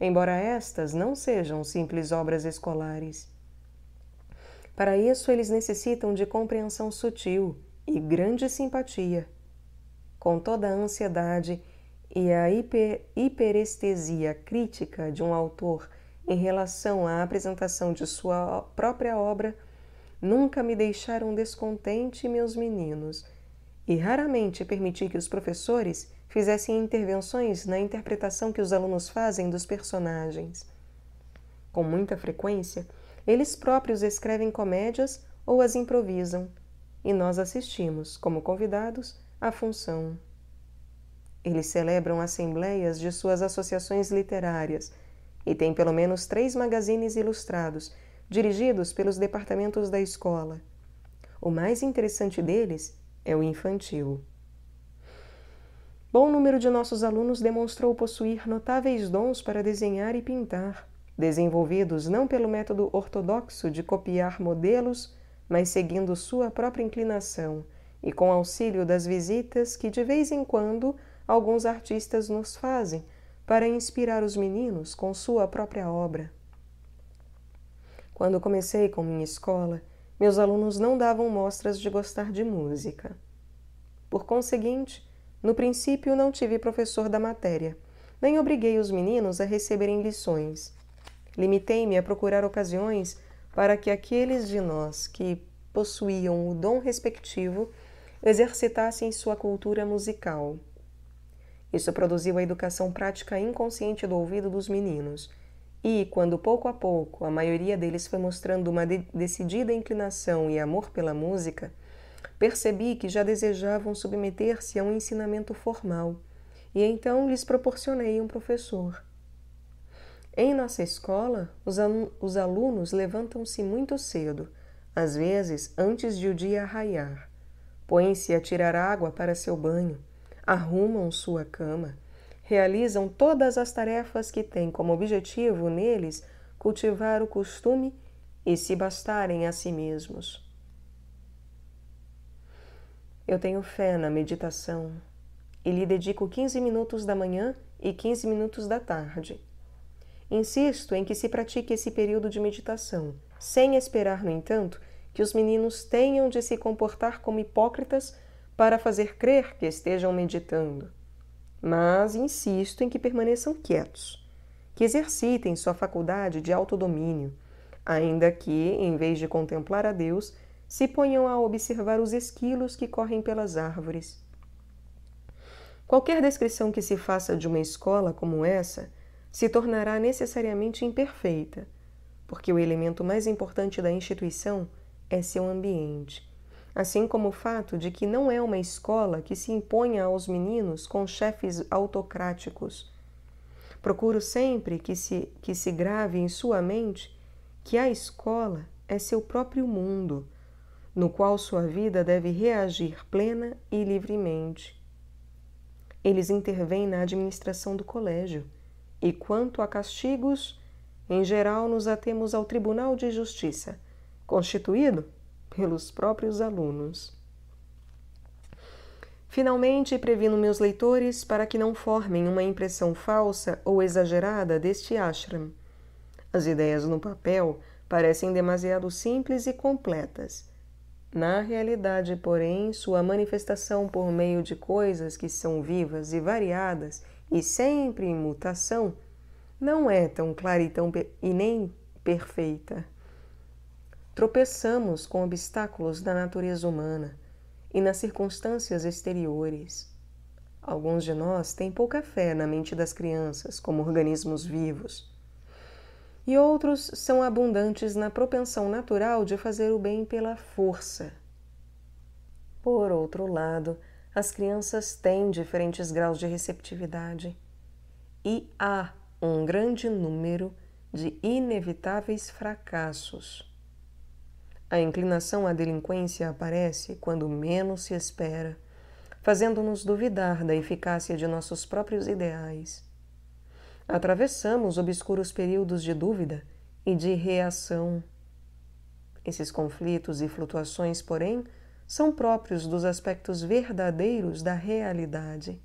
embora estas não sejam simples obras escolares. Para isso, eles necessitam de compreensão sutil e grande simpatia. Com toda a ansiedade e a hiper, hiperestesia crítica de um autor em relação à apresentação de sua própria obra, nunca me deixaram descontente, meus meninos, e raramente permiti que os professores fizessem intervenções na interpretação que os alunos fazem dos personagens. Com muita frequência, eles próprios escrevem comédias ou as improvisam, e nós assistimos, como convidados, à função. Eles celebram assembleias de suas associações literárias e têm pelo menos três magazines ilustrados, dirigidos pelos departamentos da escola. O mais interessante deles é o infantil. Bom número de nossos alunos demonstrou possuir notáveis dons para desenhar e pintar, desenvolvidos não pelo método ortodoxo de copiar modelos, mas seguindo sua própria inclinação e com auxílio das visitas que de vez em quando alguns artistas nos fazem para inspirar os meninos com sua própria obra. Quando comecei com minha escola, meus alunos não davam mostras de gostar de música. Por conseguinte, no princípio, não tive professor da matéria, nem obriguei os meninos a receberem lições. Limitei-me a procurar ocasiões para que aqueles de nós que possuíam o dom respectivo exercitassem sua cultura musical. Isso produziu a educação prática inconsciente do ouvido dos meninos, e, quando pouco a pouco a maioria deles foi mostrando uma de decidida inclinação e amor pela música, Percebi que já desejavam submeter-se a um ensinamento formal e então lhes proporcionei um professor. Em nossa escola, os, os alunos levantam-se muito cedo, às vezes antes de o dia raiar. Põem-se a tirar água para seu banho, arrumam sua cama, realizam todas as tarefas que têm como objetivo neles cultivar o costume e se bastarem a si mesmos. Eu tenho fé na meditação e lhe dedico 15 minutos da manhã e 15 minutos da tarde. Insisto em que se pratique esse período de meditação, sem esperar, no entanto, que os meninos tenham de se comportar como hipócritas para fazer crer que estejam meditando. Mas insisto em que permaneçam quietos, que exercitem sua faculdade de autodomínio, ainda que, em vez de contemplar a Deus, se ponham a observar os esquilos que correm pelas árvores. Qualquer descrição que se faça de uma escola como essa se tornará necessariamente imperfeita, porque o elemento mais importante da instituição é seu ambiente, assim como o fato de que não é uma escola que se imponha aos meninos com chefes autocráticos. Procuro sempre que se, que se grave em sua mente que a escola é seu próprio mundo no qual sua vida deve reagir plena e livremente. Eles intervêm na administração do colégio e, quanto a castigos, em geral nos atemos ao Tribunal de Justiça, constituído pelos próprios alunos. Finalmente, previno meus leitores para que não formem uma impressão falsa ou exagerada deste ashram. As ideias no papel parecem demasiado simples e completas, na realidade, porém, sua manifestação por meio de coisas que são vivas e variadas e sempre em mutação não é tão clara e, tão e nem perfeita. Tropeçamos com obstáculos da natureza humana e nas circunstâncias exteriores. Alguns de nós têm pouca fé na mente das crianças como organismos vivos e outros são abundantes na propensão natural de fazer o bem pela força. Por outro lado, as crianças têm diferentes graus de receptividade e há um grande número de inevitáveis fracassos. A inclinação à delinquência aparece quando menos se espera, fazendo-nos duvidar da eficácia de nossos próprios ideais atravessamos obscuros períodos de dúvida e de reação. Esses conflitos e flutuações, porém, são próprios dos aspectos verdadeiros da realidade.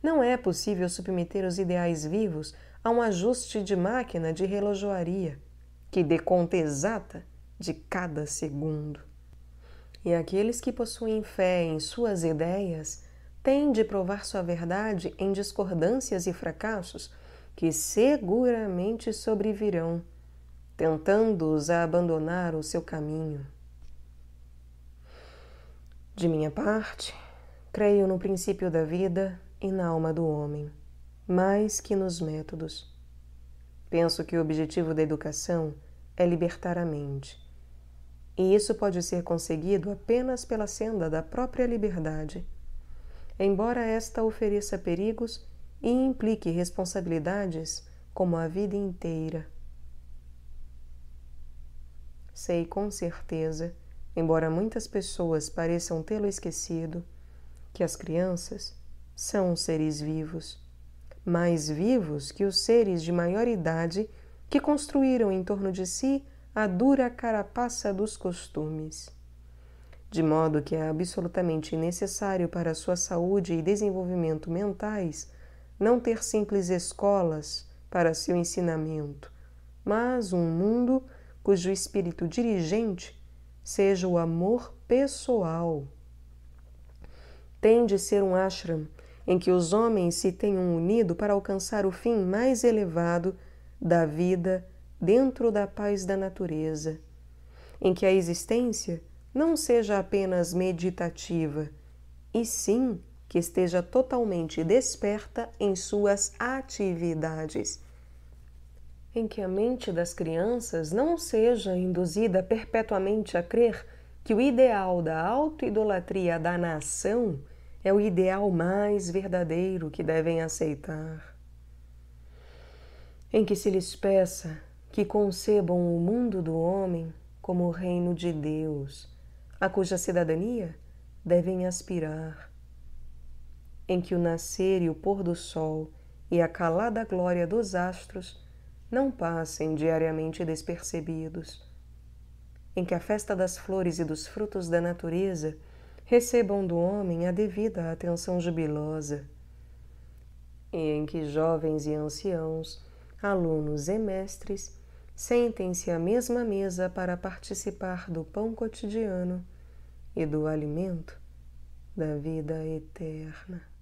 Não é possível submeter os ideais vivos a um ajuste de máquina de relojoaria, que dê conta exata de cada segundo. E aqueles que possuem fé em suas ideias têm de provar sua verdade em discordâncias e fracassos que seguramente sobrevirão, tentando-os a abandonar o seu caminho. De minha parte, creio no princípio da vida e na alma do homem, mais que nos métodos. Penso que o objetivo da educação é libertar a mente. E isso pode ser conseguido apenas pela senda da própria liberdade. Embora esta ofereça perigos e implique responsabilidades como a vida inteira. Sei com certeza, embora muitas pessoas pareçam tê-lo esquecido, que as crianças são seres vivos, mais vivos que os seres de maior idade que construíram em torno de si a dura carapaça dos costumes. De modo que é absolutamente necessário para a sua saúde e desenvolvimento mentais não ter simples escolas para seu ensinamento, mas um mundo cujo espírito dirigente seja o amor pessoal. Tem de ser um ashram em que os homens se tenham unido para alcançar o fim mais elevado da vida dentro da paz da natureza, em que a existência não seja apenas meditativa, e sim que esteja totalmente desperta em suas atividades, em que a mente das crianças não seja induzida perpetuamente a crer que o ideal da autoidolatria da nação é o ideal mais verdadeiro que devem aceitar, em que se lhes peça que concebam o mundo do homem como o reino de Deus, a cuja cidadania devem aspirar em que o nascer e o pôr do sol e a calada glória dos astros não passem diariamente despercebidos, em que a festa das flores e dos frutos da natureza recebam do homem a devida atenção jubilosa, e em que jovens e anciãos, alunos e mestres sentem-se à mesma mesa para participar do pão cotidiano e do alimento da vida eterna.